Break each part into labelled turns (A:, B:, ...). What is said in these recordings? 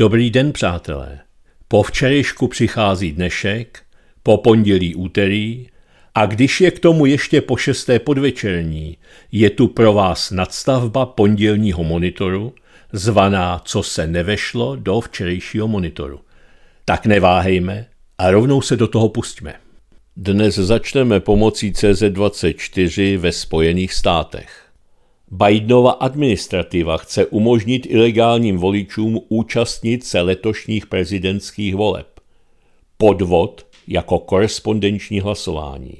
A: Dobrý den, přátelé. Po včerejšku přichází dnešek, po pondělí úterý a když je k tomu ještě po šesté podvečerní, je tu pro vás nadstavba pondělního monitoru, zvaná Co se nevešlo do včerejšího monitoru. Tak neváhejme a rovnou se do toho pustíme. Dnes začneme pomocí CZ24 ve Spojených státech. Bidenova administrativa chce umožnit ilegálním voličům účastnit se letošních prezidentských voleb. Podvod jako korespondenční hlasování.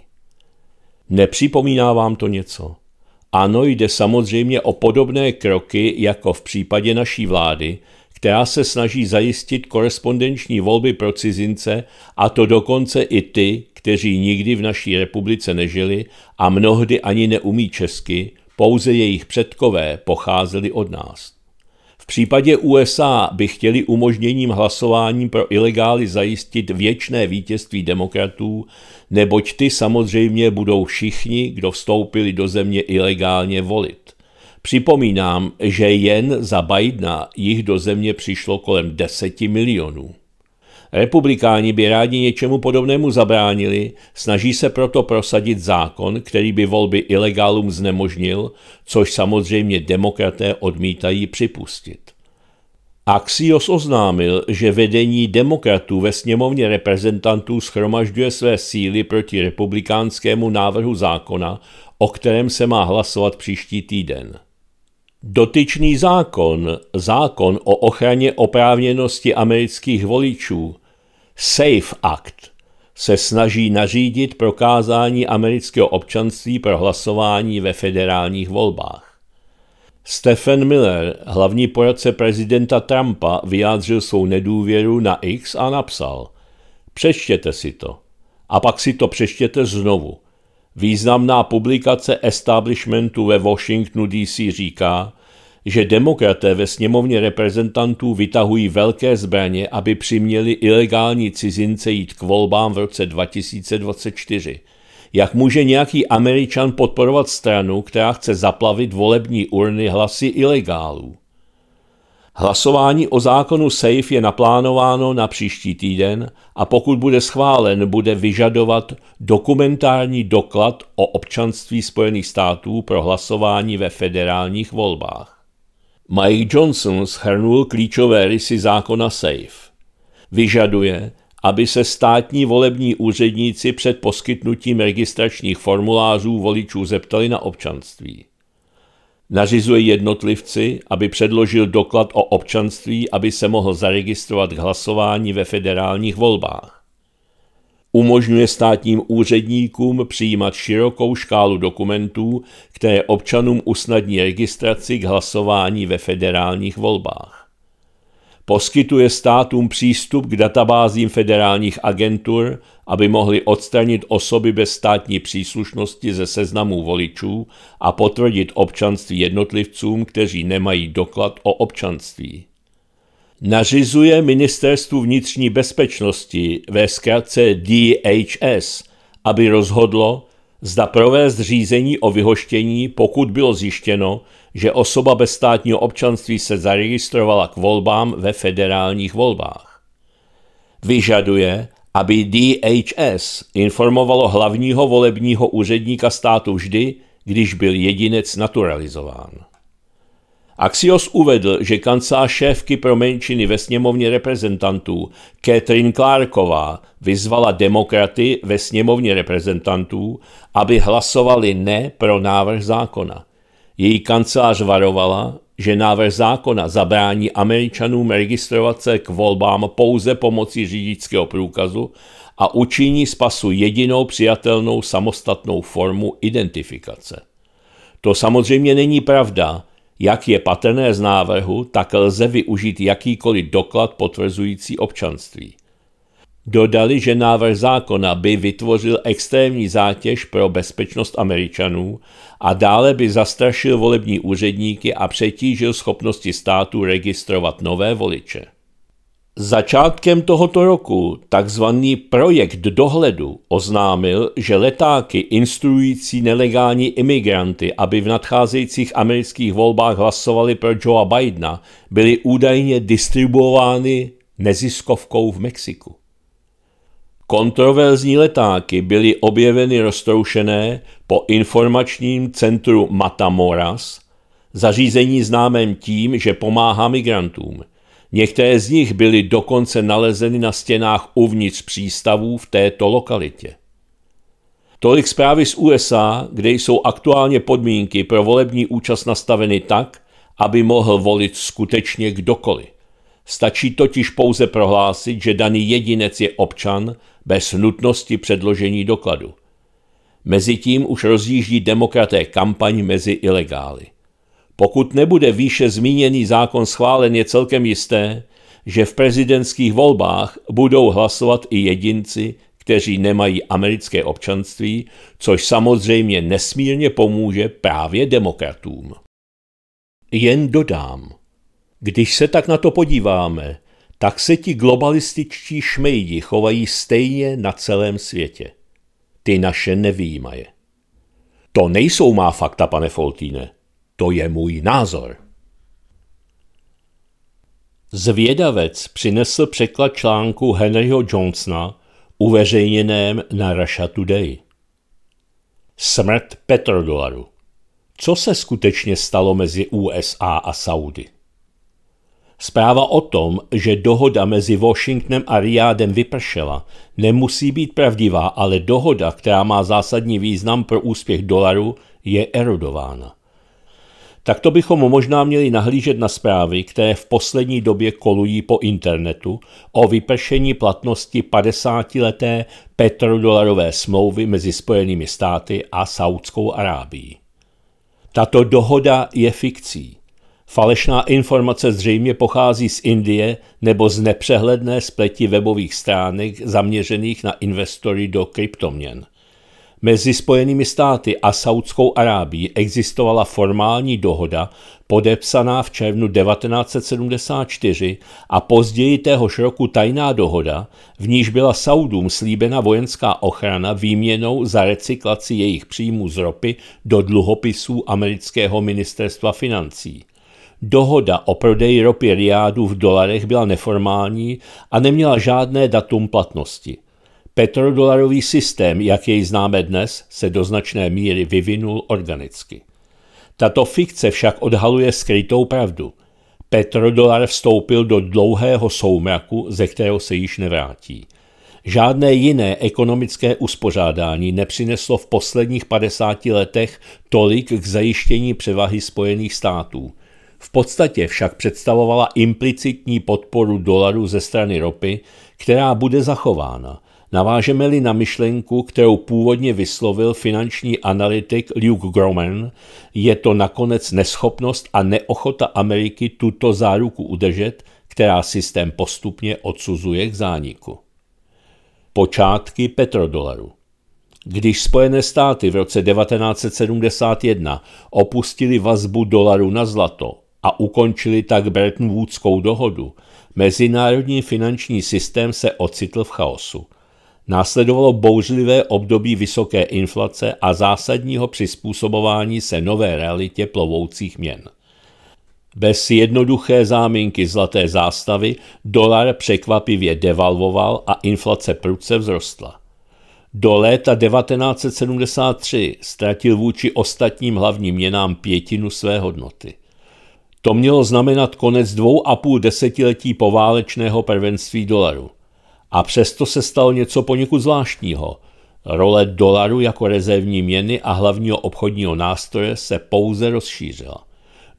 A: Nepřipomíná vám to něco? Ano, jde samozřejmě o podobné kroky jako v případě naší vlády, která se snaží zajistit korespondenční volby pro cizince, a to dokonce i ty, kteří nikdy v naší republice nežili a mnohdy ani neumí česky, pouze jejich předkové pocházeli od nás. V případě USA by chtěli umožněním hlasování pro ilegály zajistit věčné vítězství demokratů, neboť ty samozřejmě budou všichni, kdo vstoupili do země ilegálně volit. Připomínám, že jen za Bidena jich do země přišlo kolem 10 milionů. Republikáni by rádi něčemu podobnému zabránili, snaží se proto prosadit zákon, který by volby ilegálům znemožnil, což samozřejmě demokraté odmítají připustit. Axios oznámil, že vedení demokratů ve sněmovně reprezentantů schromažďuje své síly proti republikánskému návrhu zákona, o kterém se má hlasovat příští týden. Dotyčný zákon, zákon o ochraně oprávněnosti amerických voličů, SAFE Act, se snaží nařídit prokázání amerického občanství pro hlasování ve federálních volbách. Stephen Miller, hlavní poradce prezidenta Trumpa, vyjádřil svou nedůvěru na X a napsal: Přečtěte si to. A pak si to přečtěte znovu. Významná publikace establishmentu ve Washingtonu DC říká, že demokraté ve sněmovně reprezentantů vytahují velké zbraně, aby přiměli ilegální cizince jít k volbám v roce 2024. Jak může nějaký američan podporovat stranu, která chce zaplavit volební urny hlasy ilegálů? Hlasování o zákonu SAFE je naplánováno na příští týden a pokud bude schválen, bude vyžadovat dokumentární doklad o občanství Spojených států pro hlasování ve federálních volbách. Mike Johnson shrnul klíčové rysy zákona SAFE. Vyžaduje, aby se státní volební úředníci před poskytnutím registračních formulářů voličů zeptali na občanství. Nařizuje jednotlivci, aby předložil doklad o občanství, aby se mohl zaregistrovat k hlasování ve federálních volbách umožňuje státním úředníkům přijímat širokou škálu dokumentů, které občanům usnadní registraci k hlasování ve federálních volbách. Poskytuje státům přístup k databázím federálních agentur, aby mohli odstranit osoby bez státní příslušnosti ze seznamů voličů a potvrdit občanství jednotlivcům, kteří nemají doklad o občanství nařizuje Ministerstvu vnitřní bezpečnosti ve zkratce DHS, aby rozhodlo, zda provést řízení o vyhoštění, pokud bylo zjištěno, že osoba bez státního občanství se zaregistrovala k volbám ve federálních volbách. Vyžaduje, aby DHS informovalo hlavního volebního úředníka státu vždy, když byl jedinec naturalizován. Axios uvedl, že kancelář šéfky pro menšiny ve sněmovně reprezentantů Catherine Clarková vyzvala demokraty ve sněmovně reprezentantů, aby hlasovali ne pro návrh zákona. Její kancelář varovala, že návrh zákona zabrání Američanům registrovat se k volbám pouze pomocí řidičského průkazu a učiní z pasu jedinou přijatelnou samostatnou formu identifikace. To samozřejmě není pravda, jak je patrné z návrhu, tak lze využít jakýkoliv doklad potvrzující občanství. Dodali, že návrh zákona by vytvořil extrémní zátěž pro bezpečnost Američanů a dále by zastrašil volební úředníky a přetížil schopnosti státu registrovat nové voliče. Začátkem tohoto roku takzvaný projekt dohledu oznámil, že letáky instruující nelegální imigranty, aby v nadcházejících amerických volbách hlasovali pro Joea Bidena, byly údajně distribuovány neziskovkou v Mexiku. Kontroverzní letáky byly objeveny roztroušené po informačním centru Matamoras, zařízení známém tím, že pomáhá migrantům – Některé z nich byly dokonce nalezeny na stěnách uvnitř přístavů v této lokalitě. Tolik zprávy z USA, kde jsou aktuálně podmínky pro volební účast nastaveny tak, aby mohl volit skutečně kdokoliv. Stačí totiž pouze prohlásit, že daný jedinec je občan bez nutnosti předložení dokladu. Mezitím už rozjíždí demokraté kampaň mezi ilegály. Pokud nebude výše zmíněný zákon schválen, je celkem jisté, že v prezidentských volbách budou hlasovat i jedinci, kteří nemají americké občanství, což samozřejmě nesmírně pomůže právě demokratům. Jen dodám, když se tak na to podíváme, tak se ti globalističtí šmejdi chovají stejně na celém světě. Ty naše nevýjímaje. To nejsou má fakta, pane Foltíne. To je můj názor. Zvědavec přinesl překlad článku Henryho Johnsona, uveřejněném na Russia Today. Smrt petrodolaru. Co se skutečně stalo mezi USA a Saudy? Zpráva o tom, že dohoda mezi Washingtonem a Riádem vypršela, nemusí být pravdivá, ale dohoda, která má zásadní význam pro úspěch dolaru, je erodována. Takto bychom možná měli nahlížet na zprávy, které v poslední době kolují po internetu o vypršení platnosti 50-leté petrodolarové smlouvy mezi Spojenými státy a Saudskou Arábií. Tato dohoda je fikcí. Falešná informace zřejmě pochází z Indie nebo z nepřehledné spleti webových stránek zaměřených na investory do kryptoměn – Mezi Spojenými státy a Saudskou Arábií existovala formální dohoda podepsaná v červnu 1974 a později téhož roku tajná dohoda, v níž byla Saudům slíbena vojenská ochrana výměnou za recyklaci jejich příjmů z ropy do dluhopisů amerického ministerstva financí. Dohoda o prodeji ropy Riádu v dolarech byla neformální a neměla žádné datum platnosti – Petrodolarový systém, jak jej známe dnes, se do značné míry vyvinul organicky. Tato fikce však odhaluje skrytou pravdu. Petrodolar vstoupil do dlouhého soumraku, ze kterého se již nevrátí. Žádné jiné ekonomické uspořádání nepřineslo v posledních 50 letech tolik k zajištění převahy Spojených států. V podstatě však představovala implicitní podporu dolaru ze strany ropy, která bude zachována – Navážeme-li na myšlenku, kterou původně vyslovil finanční analytik Luke Groman, je to nakonec neschopnost a neochota Ameriky tuto záruku udržet, která systém postupně odsuzuje k zániku. Počátky petrodolaru když Spojené státy v roce 1971 opustili vazbu dolaru na zlato a ukončili tak Bretton Woodskou dohodu, mezinárodní finanční systém se ocitl v chaosu – Následovalo bouřlivé období vysoké inflace a zásadního přizpůsobování se nové realitě plovoucích měn. Bez jednoduché záminky zlaté zástavy dolar překvapivě devalvoval a inflace prudce vzrostla. Do léta 1973 ztratil vůči ostatním hlavním měnám pětinu své hodnoty. To mělo znamenat konec dvou a půl desetiletí poválečného prvenství dolaru. A přesto se stalo něco poněkud zvláštního. Role dolaru jako rezervní měny a hlavního obchodního nástroje se pouze rozšířila.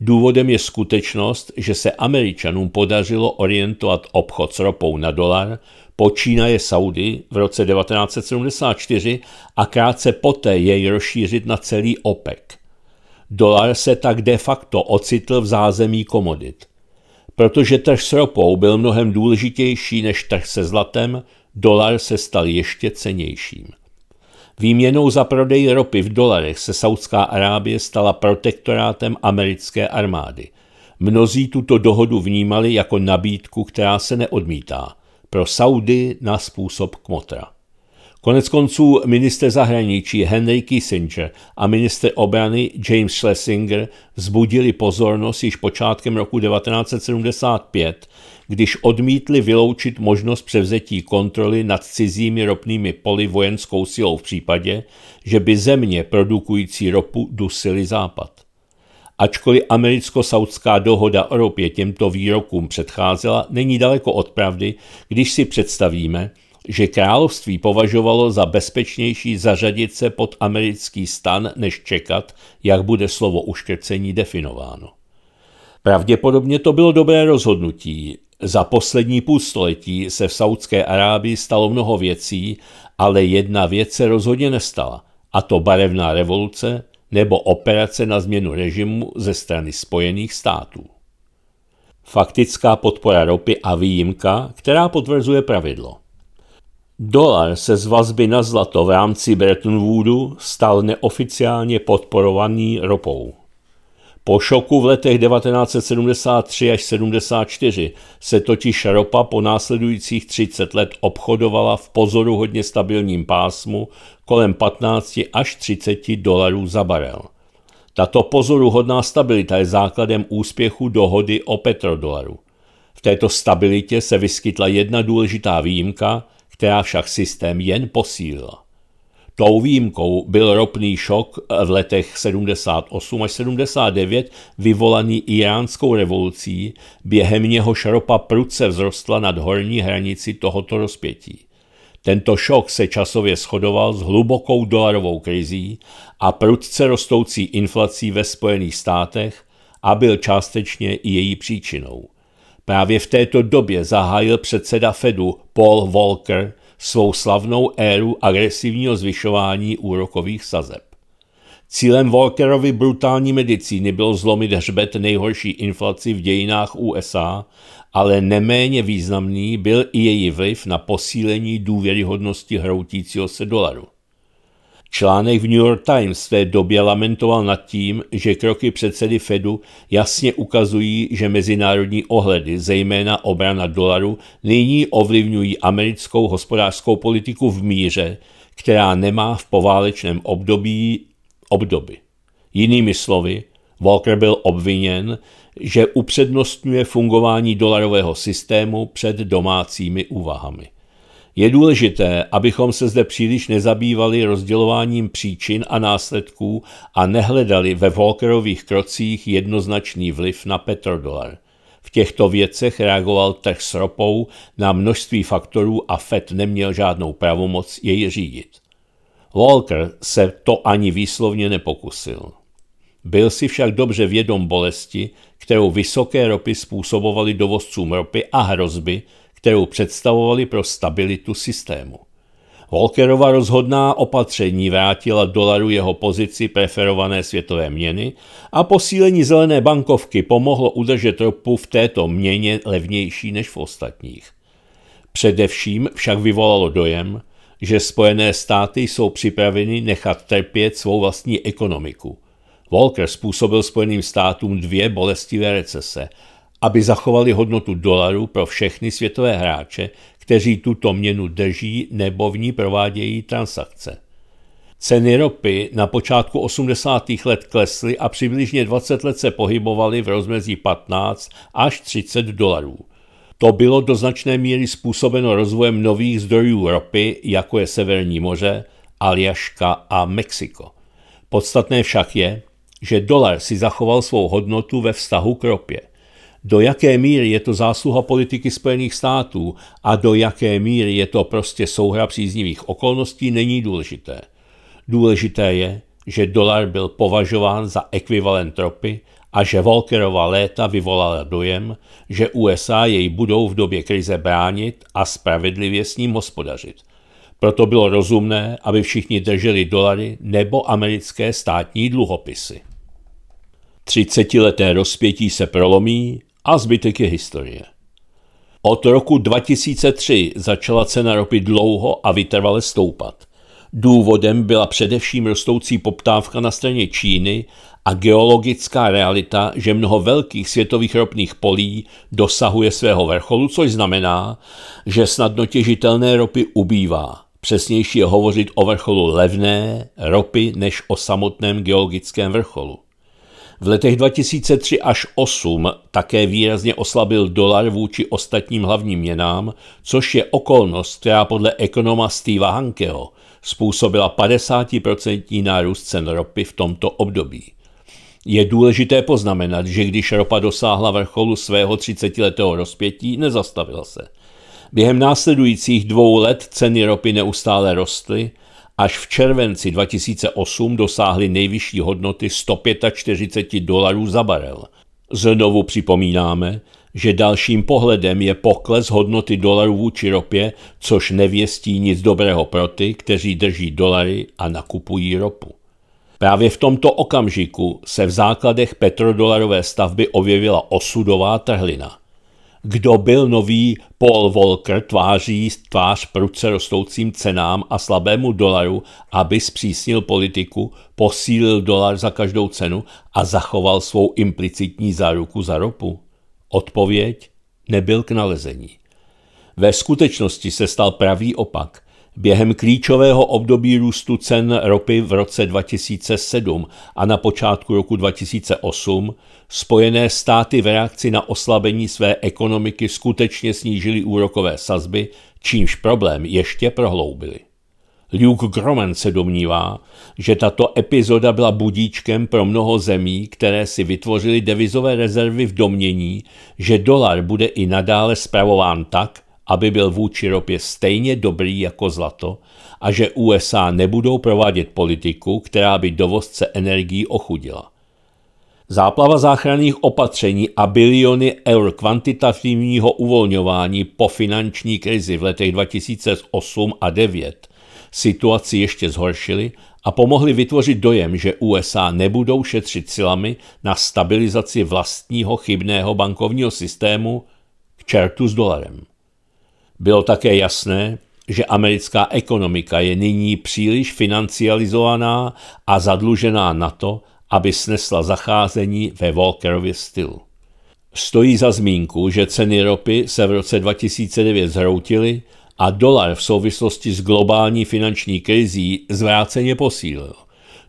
A: Důvodem je skutečnost, že se Američanům podařilo orientovat obchod s ropou na dolar, počínaje Saudy v roce 1974 a krátce poté jej rozšířit na celý OPEC. Dolar se tak de facto ocitl v zázemí komodit. Protože trh s ropou byl mnohem důležitější než trh se zlatem, dolar se stal ještě cenějším. Výměnou za prodej ropy v dolarech se Saudská Arábie stala protektorátem americké armády. Mnozí tuto dohodu vnímali jako nabídku, která se neodmítá. Pro Saudy na způsob kmotra. Konec konců minister zahraničí Henry Kissinger a minister obrany James Schlesinger vzbudili pozornost již počátkem roku 1975, když odmítli vyloučit možnost převzetí kontroly nad cizími ropnými poli vojenskou silou v případě, že by země produkující ropu dusily západ. Ačkoliv americko-saudská dohoda o ropě těmto výrokům předcházela, není daleko od pravdy, když si představíme, že království považovalo za bezpečnější zařadit se pod americký stan, než čekat, jak bude slovo uškrcení definováno. Pravděpodobně to bylo dobré rozhodnutí. Za poslední půl století se v Saudské Arábii stalo mnoho věcí, ale jedna věc se rozhodně nestala, a to barevná revoluce nebo operace na změnu režimu ze strany Spojených států. Faktická podpora ropy a výjimka, která potvrzuje pravidlo. Dolar se z vazby na zlato v rámci Bretton Woodu stal neoficiálně podporovaný ropou. Po šoku v letech 1973 až 74 se totiž ropa po následujících 30 let obchodovala v pozoru hodně stabilním pásmu kolem 15 až 30 dolarů za barel. Tato pozoruhodná stabilita je základem úspěchu dohody o petrodolaru. V této stabilitě se vyskytla jedna důležitá výjimka – která však systém jen posílila. Tou výjimkou byl ropný šok v letech 78 až 79 vyvolaný iránskou revolucí, během něhož ropa prudce vzrostla nad horní hranici tohoto rozpětí. Tento šok se časově shodoval s hlubokou dolarovou krizí a prudce rostoucí inflací ve Spojených státech a byl částečně i její příčinou – Právě v této době zahájil předseda Fedu Paul Volcker svou slavnou éru agresivního zvyšování úrokových sazeb. Cílem Volkerovy brutální medicíny bylo zlomit hřbet nejhorší inflaci v dějinách USA, ale neméně významný byl i její vliv na posílení důvěryhodnosti hroutícího se dolaru. Článek v New York Times v té době lamentoval nad tím, že kroky předsedy Fedu jasně ukazují, že mezinárodní ohledy, zejména obrana dolaru, nyní ovlivňují americkou hospodářskou politiku v míře, která nemá v poválečném období obdoby. Jinými slovy, Walker byl obviněn, že upřednostňuje fungování dolarového systému před domácími úvahami. Je důležité, abychom se zde příliš nezabývali rozdělováním příčin a následků a nehledali ve Volkerových krocích jednoznačný vliv na petrodolar. V těchto věcech reagoval trh s ropou na množství faktorů a Fed neměl žádnou pravomoc jej řídit. Walker se to ani výslovně nepokusil. Byl si však dobře vědom bolesti, kterou vysoké ropy způsobovaly dovozcům ropy a hrozby, kterou představovali pro stabilitu systému. Volkerova rozhodná opatření vrátila dolaru jeho pozici preferované světové měny a posílení zelené bankovky pomohlo udržet ropu v této měně levnější než v ostatních. Především však vyvolalo dojem, že Spojené státy jsou připraveny nechat trpět svou vlastní ekonomiku. Volker způsobil Spojeným státům dvě bolestivé recese aby zachovali hodnotu dolaru pro všechny světové hráče, kteří tuto měnu drží nebo v ní provádějí transakce. Ceny ropy na počátku 80. let klesly a přibližně 20 let se pohybovaly v rozmezí 15 až 30 dolarů. To bylo do značné míry způsobeno rozvojem nových zdrojů ropy, jako je Severní moře, Aljaška a Mexiko. Podstatné však je, že dolar si zachoval svou hodnotu ve vztahu k ropě – do jaké míry je to zásluha politiky Spojených států a do jaké míry je to prostě souhra příznivých okolností, není důležité. Důležité je, že dolar byl považován za ekvivalent ropy a že Volkerova léta vyvolala dojem, že USA jej budou v době krize bránit a spravedlivě s ním hospodařit. Proto bylo rozumné, aby všichni drželi dolary nebo americké státní dluhopisy. Třicetileté rozpětí se prolomí a zbytek je historie. Od roku 2003 začala cena ropy dlouho a vytrvale stoupat. Důvodem byla především rostoucí poptávka na straně Číny a geologická realita, že mnoho velkých světových ropných polí dosahuje svého vrcholu, což znamená, že snadno těžitelné ropy ubývá. Přesnější je hovořit o vrcholu levné ropy než o samotném geologickém vrcholu. V letech 2003 až 2008 také výrazně oslabil dolar vůči ostatním hlavním měnám, což je okolnost, která podle ekonoma Steva Hankeho způsobila 50% nárůst cen ropy v tomto období. Je důležité poznamenat, že když ropa dosáhla vrcholu svého 30-letého rozpětí, nezastavila se. Během následujících dvou let ceny ropy neustále rostly až v červenci 2008 dosáhly nejvyšší hodnoty 145 dolarů za barel. Znovu připomínáme, že dalším pohledem je pokles hodnoty dolarů vůči ropě, což nevěstí nic dobrého pro ty, kteří drží dolary a nakupují ropu. Právě v tomto okamžiku se v základech petrodolarové stavby objevila osudová trhlina – kdo byl nový Paul Volcker tváří tvář prudce rostoucím cenám a slabému dolaru, aby zpřísnil politiku, posílil dolar za každou cenu a zachoval svou implicitní záruku za ropu? Odpověď nebyl k nalezení. Ve skutečnosti se stal pravý opak. Během klíčového období růstu cen ropy v roce 2007 a na počátku roku 2008 Spojené státy v reakci na oslabení své ekonomiky skutečně snížily úrokové sazby, čímž problém ještě prohloubili. Luke Groman se domnívá, že tato epizoda byla budíčkem pro mnoho zemí, které si vytvořily devizové rezervy v domění, že dolar bude i nadále spravován tak, aby byl vůči ropě stejně dobrý jako zlato a že USA nebudou provádět politiku, která by dovozce energií ochudila. Záplava záchranných opatření a biliony eur kvantitativního uvolňování po finanční krizi v letech 2008 a 2009 situaci ještě zhoršily a pomohly vytvořit dojem, že USA nebudou šetřit silami na stabilizaci vlastního chybného bankovního systému k čertu s dolarem. Bylo také jasné, že americká ekonomika je nyní příliš financializovaná a zadlužená na to, aby snesla zacházení ve Walkerově stylu. Stojí za zmínku, že ceny ropy se v roce 2009 zhroutily a dolar v souvislosti s globální finanční krizí zvráceně posílil.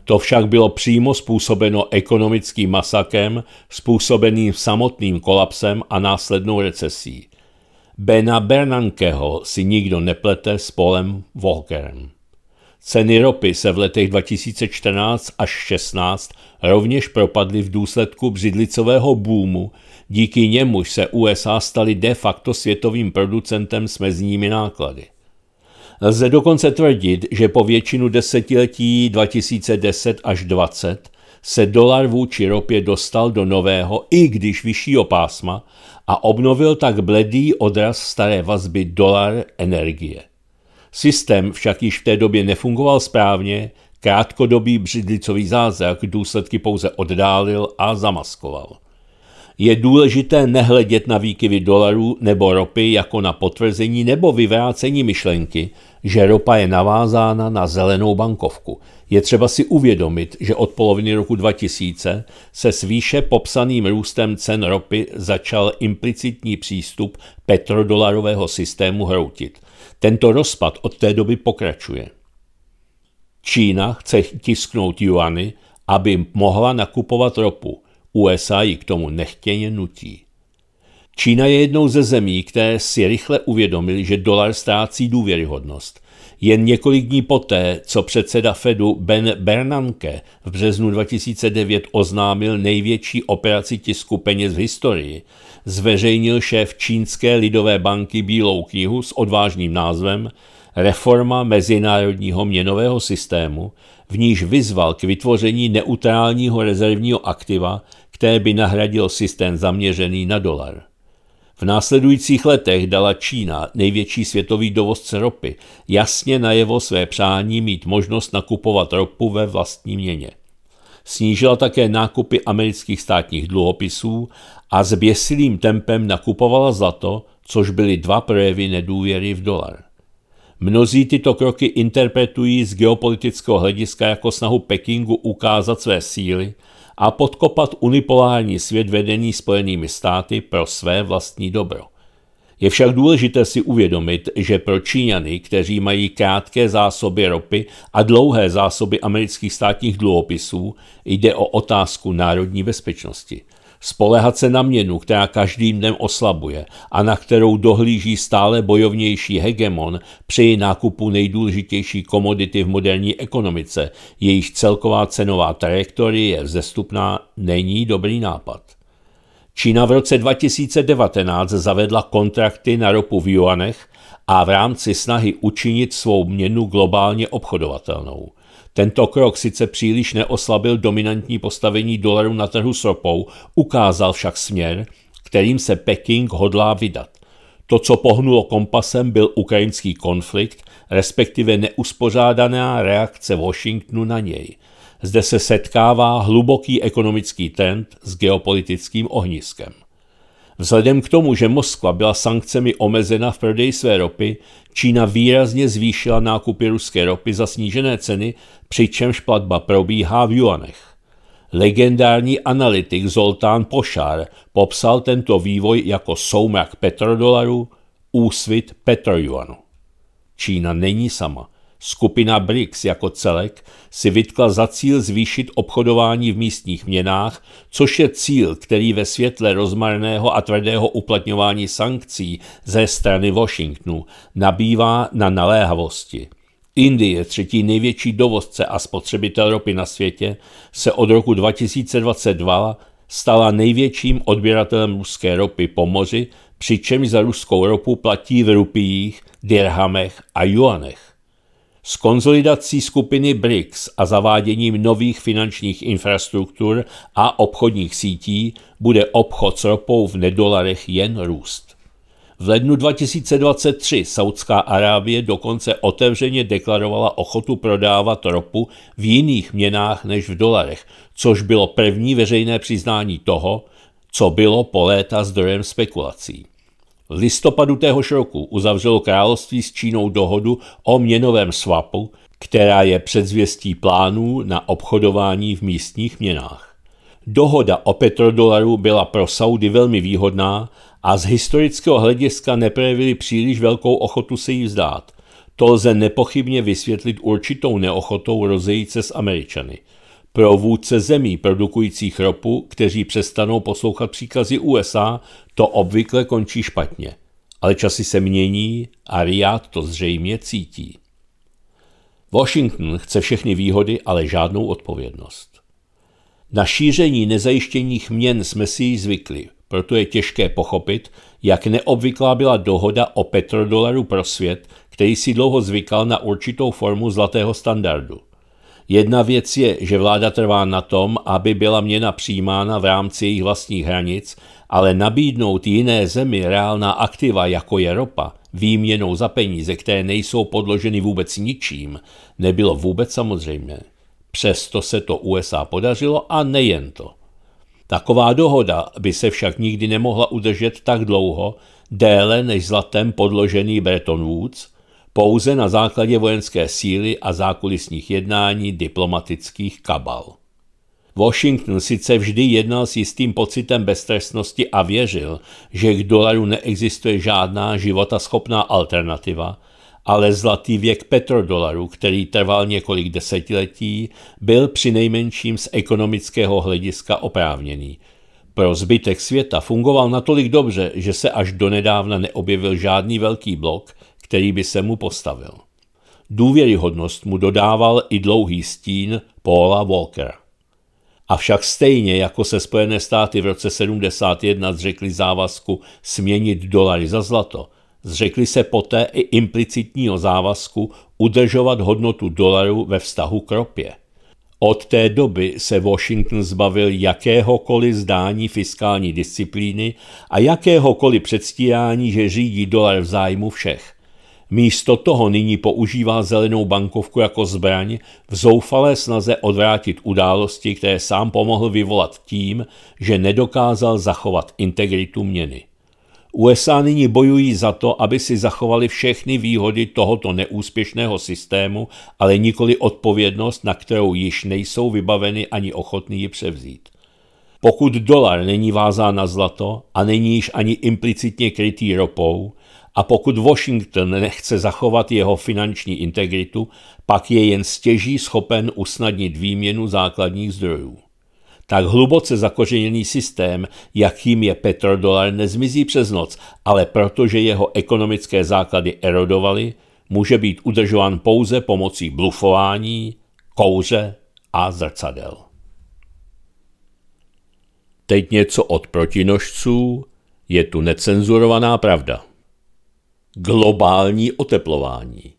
A: To však bylo přímo způsobeno ekonomickým masakem, způsobeným samotným kolapsem a následnou recesí. Bena Bernankeho si nikdo neplete s Polem Walkerem. Ceny ropy se v letech 2014 až 16 rovněž propadly v důsledku břidlicového boomu, díky němuž se USA staly de facto světovým producentem s mezními náklady. Lze dokonce tvrdit, že po většinu desetiletí 2010 až 20 se dolar vůči ropě dostal do nového, i když vyššího pásma a obnovil tak bledý odraz staré vazby dolar energie. Systém však již v té době nefungoval správně, krátkodobý břidlicový zázrak důsledky pouze oddálil a zamaskoval. Je důležité nehledět na výkyvy dolarů nebo ropy jako na potvrzení nebo vyvrácení myšlenky, že ropa je navázána na zelenou bankovku. Je třeba si uvědomit, že od poloviny roku 2000 se s výše popsaným růstem cen ropy začal implicitní přístup petrodolarového systému hroutit. Tento rozpad od té doby pokračuje. Čína chce tisknout juany, aby mohla nakupovat ropu – USA ji k tomu nechtěně nutí. Čína je jednou ze zemí, které si rychle uvědomili, že dolar ztrácí důvěryhodnost. Jen několik dní poté, co předseda Fedu Ben Bernanke v březnu 2009 oznámil největší operaci tisku peněz v historii, zveřejnil šéf Čínské lidové banky Bílou knihu s odvážným názvem reforma mezinárodního měnového systému, v níž vyzval k vytvoření neutrálního rezervního aktiva, které by nahradil systém zaměřený na dolar. V následujících letech dala Čína, největší světový dovozce ropy, jasně najevo své přání mít možnost nakupovat ropu ve vlastní měně. Snížila také nákupy amerických státních dluhopisů a s běsilým tempem nakupovala zlato, což byly dva projevy nedůvěry v dolar. Mnozí tyto kroky interpretují z geopolitického hlediska jako snahu Pekingu ukázat své síly a podkopat unipolární svět vedený Spojenými státy pro své vlastní dobro. Je však důležité si uvědomit, že pro Číňany, kteří mají krátké zásoby ropy a dlouhé zásoby amerických státních dluhopisů, jde o otázku národní bezpečnosti. Spolehat se na měnu, která každým dnem oslabuje a na kterou dohlíží stále bojovnější hegemon při nákupu nejdůležitější komodity v moderní ekonomice, jejíž celková cenová trajektorie je vzestupná, není dobrý nápad. Čína v roce 2019 zavedla kontrakty na ropu v juanech a v rámci snahy učinit svou měnu globálně obchodovatelnou. Tento krok sice příliš neoslabil dominantní postavení dolaru na trhu s ropou, ukázal však směr, kterým se Peking hodlá vydat. To, co pohnulo kompasem, byl ukrajinský konflikt, respektive neuspořádaná reakce Washingtonu na něj. Zde se setkává hluboký ekonomický trend s geopolitickým ohniskem. Vzhledem k tomu, že Moskva byla sankcemi omezena v prodeji své ropy, Čína výrazně zvýšila nákupy ruské ropy za snížené ceny, přičemž platba probíhá v juanech. Legendární analytik Zoltán Pošár popsal tento vývoj jako soumrak petrodolaru, úsvit petrojuanu. Čína není sama. Skupina BRICS jako celek si vytkla za cíl zvýšit obchodování v místních měnách, což je cíl, který ve světle rozmarného a tvrdého uplatňování sankcí ze strany Washingtonu nabývá na naléhavosti. Indie je třetí největší dovozce a spotřebitel ropy na světě, se od roku 2022 stala největším odběratelem ruské ropy po moři, přičemž za ruskou ropu platí v rupiích, dirhamech a juanech. S konzolidací skupiny BRICS a zaváděním nových finančních infrastruktur a obchodních sítí bude obchod s ropou v nedolarech jen růst. V lednu 2023 Saudská Arábie dokonce otevřeně deklarovala ochotu prodávat ropu v jiných měnách než v dolarech, což bylo první veřejné přiznání toho, co bylo po léta zdrojem spekulací listopadu téhož roku uzavřelo království s Čínou dohodu o měnovém swapu, která je předzvěstí plánů na obchodování v místních měnách. Dohoda o petrodolaru byla pro Saudy velmi výhodná a z historického hlediska neprojevili příliš velkou ochotu se jí vzdát. To lze nepochybně vysvětlit určitou neochotou rozejít se s Američany – pro vůdce zemí produkujících ropu, kteří přestanou poslouchat příkazy USA, to obvykle končí špatně. Ale časy se mění a Riad to zřejmě cítí. Washington chce všechny výhody, ale žádnou odpovědnost. Na šíření nezajištěných měn jsme si ji zvykli, proto je těžké pochopit, jak neobvyklá byla dohoda o petrodolaru pro svět, který si dlouho zvykal na určitou formu zlatého standardu. Jedna věc je, že vláda trvá na tom, aby byla měna přijímána v rámci jejich vlastních hranic, ale nabídnout jiné zemi reálná aktiva, jako je ropa, výměnou za peníze, které nejsou podloženy vůbec ničím, nebylo vůbec samozřejmé. Přesto se to USA podařilo a nejen to. Taková dohoda by se však nikdy nemohla udržet tak dlouho, déle než zlatem podložený Bretton Woods, pouze na základě vojenské síly a zákulisních jednání diplomatických kabal. Washington sice vždy jednal s jistým pocitem beztrestnosti a věřil, že k dolaru neexistuje žádná životaschopná alternativa, ale zlatý věk petrodolaru, který trval několik desetiletí, byl přinejmenším z ekonomického hlediska oprávněný. Pro zbytek světa fungoval natolik dobře, že se až donedávna neobjevil žádný velký blok, který by se mu postavil. Důvěryhodnost mu dodával i dlouhý stín Paula Walkera. Avšak stejně jako se Spojené státy v roce 71 zřekli závazku směnit dolary za zlato, zřekli se poté i implicitního závazku udržovat hodnotu dolaru ve vztahu k ropě. Od té doby se Washington zbavil jakéhokoliv zdání fiskální disciplíny a jakéhokoliv předstírání, že řídí dolar v zájmu všech – místo toho nyní používá zelenou bankovku jako zbraň v zoufalé snaze odvrátit události, které sám pomohl vyvolat tím, že nedokázal zachovat integritu měny. USA nyní bojují za to, aby si zachovali všechny výhody tohoto neúspěšného systému, ale nikoli odpovědnost, na kterou již nejsou vybaveny ani ochotní ji převzít. Pokud dolar není vázán na zlato a není již ani implicitně krytý ropou, a pokud Washington nechce zachovat jeho finanční integritu, pak je jen stěží schopen usnadnit výměnu základních zdrojů. Tak hluboce zakořeněný systém, jakým je petrodolar, nezmizí přes noc, ale protože jeho ekonomické základy erodovaly, může být udržován pouze pomocí blufování, kouře a zrcadel. Teď něco od protinožců, je tu necenzurovaná pravda. Globální oteplování.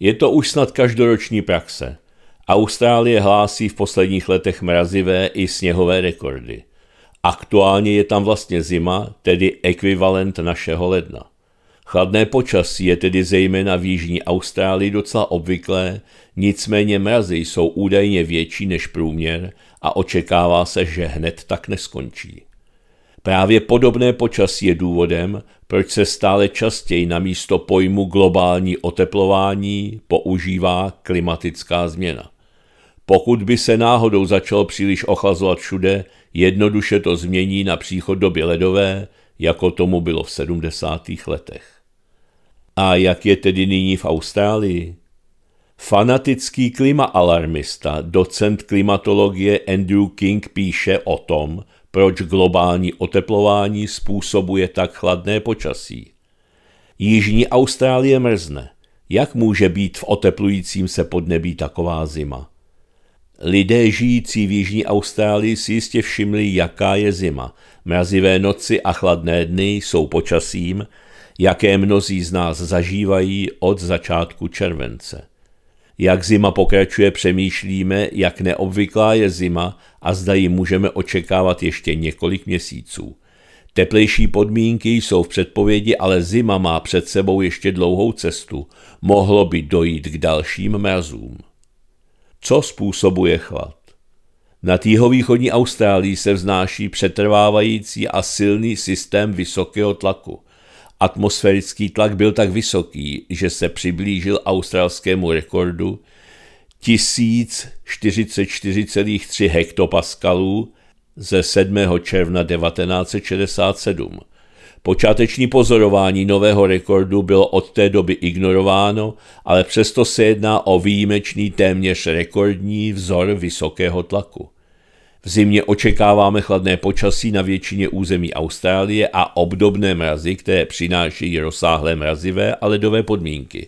A: Je to už snad každoroční praxe. Austrálie hlásí v posledních letech mrazivé i sněhové rekordy. Aktuálně je tam vlastně zima, tedy ekvivalent našeho ledna. Chladné počasí je tedy zejména v Jižní Austrálii docela obvyklé, nicméně mrazy jsou údajně větší než průměr a očekává se, že hned tak neskončí. Právě podobné počasí je důvodem, proč se stále častěji na místo pojmu globální oteplování používá klimatická změna. Pokud by se náhodou začalo příliš ochlazovat všude, jednoduše to změní na příchod doby ledové, jako tomu bylo v 70. letech. A jak je tedy nyní v Austrálii? Fanatický klimaalarmista, docent klimatologie Andrew King píše o tom, proč globální oteplování způsobuje tak chladné počasí. Jižní Austrálie mrzne. Jak může být v oteplujícím se podnebí taková zima? Lidé žijící v Jižní Austrálii si jistě všimli, jaká je zima. Mrazivé noci a chladné dny jsou počasím, jaké mnozí z nás zažívají od začátku července. Jak zima pokračuje, přemýšlíme, jak neobvyklá je zima a zda ji můžeme očekávat ještě několik měsíců. Teplejší podmínky jsou v předpovědi, ale zima má před sebou ještě dlouhou cestu. Mohlo by dojít k dalším mrazům. Co způsobuje chlad? Na jihovýchodní Austrálii se vznáší přetrvávající a silný systém vysokého tlaku. Atmosférický tlak byl tak vysoký, že se přiblížil australskému rekordu 1044,3 hektopaskalů ze 7. června 1967. Počáteční pozorování nového rekordu bylo od té doby ignorováno, ale přesto se jedná o výjimečný téměř rekordní vzor vysokého tlaku. V zimě očekáváme chladné počasí na většině území Austrálie a obdobné mrazy, které přináší rozsáhlé mrazivé a ledové podmínky.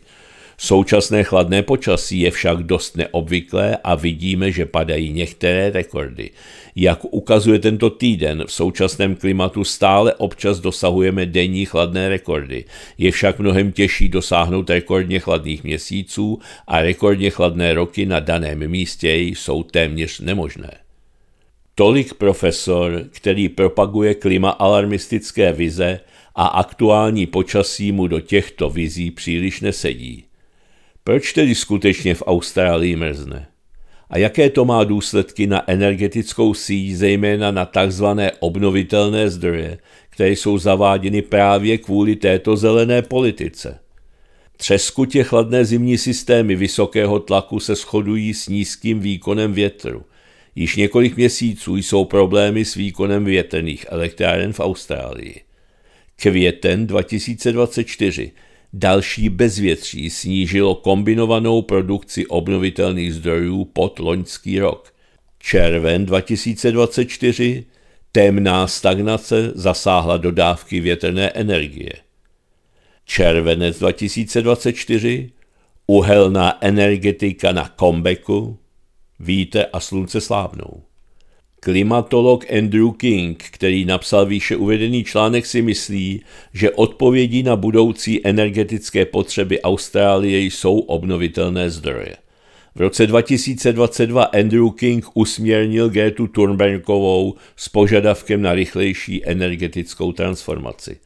A: Současné chladné počasí je však dost neobvyklé a vidíme, že padají některé rekordy. Jak ukazuje tento týden, v současném klimatu stále občas dosahujeme denní chladné rekordy. Je však mnohem těžší dosáhnout rekordně chladných měsíců a rekordně chladné roky na daném místě jsou téměř nemožné. Tolik profesor, který propaguje klima alarmistické vize a aktuální počasí mu do těchto vizí příliš nesedí. Proč tedy skutečně v Austrálii mrzne? A jaké to má důsledky na energetickou síť, zejména na tzv. obnovitelné zdroje, které jsou zaváděny právě kvůli této zelené politice? Třeskutě chladné zimní systémy vysokého tlaku se shodují s nízkým výkonem větru Již několik měsíců jsou problémy s výkonem větrných elektráren v Austrálii. Květen 2024 další bezvětří snížilo kombinovanou produkci obnovitelných zdrojů pod loňský rok. Červen 2024 témná stagnace zasáhla dodávky větrné energie. Červenec 2024 uhelná energetika na kombeku Víte a slunce slávnou. Klimatolog Andrew King, který napsal výše uvedený článek, si myslí, že odpovědí na budoucí energetické potřeby Austrálie jsou obnovitelné zdroje. V roce 2022 Andrew King usměrnil Gertu Turnberkovou s požadavkem na rychlejší energetickou transformaci.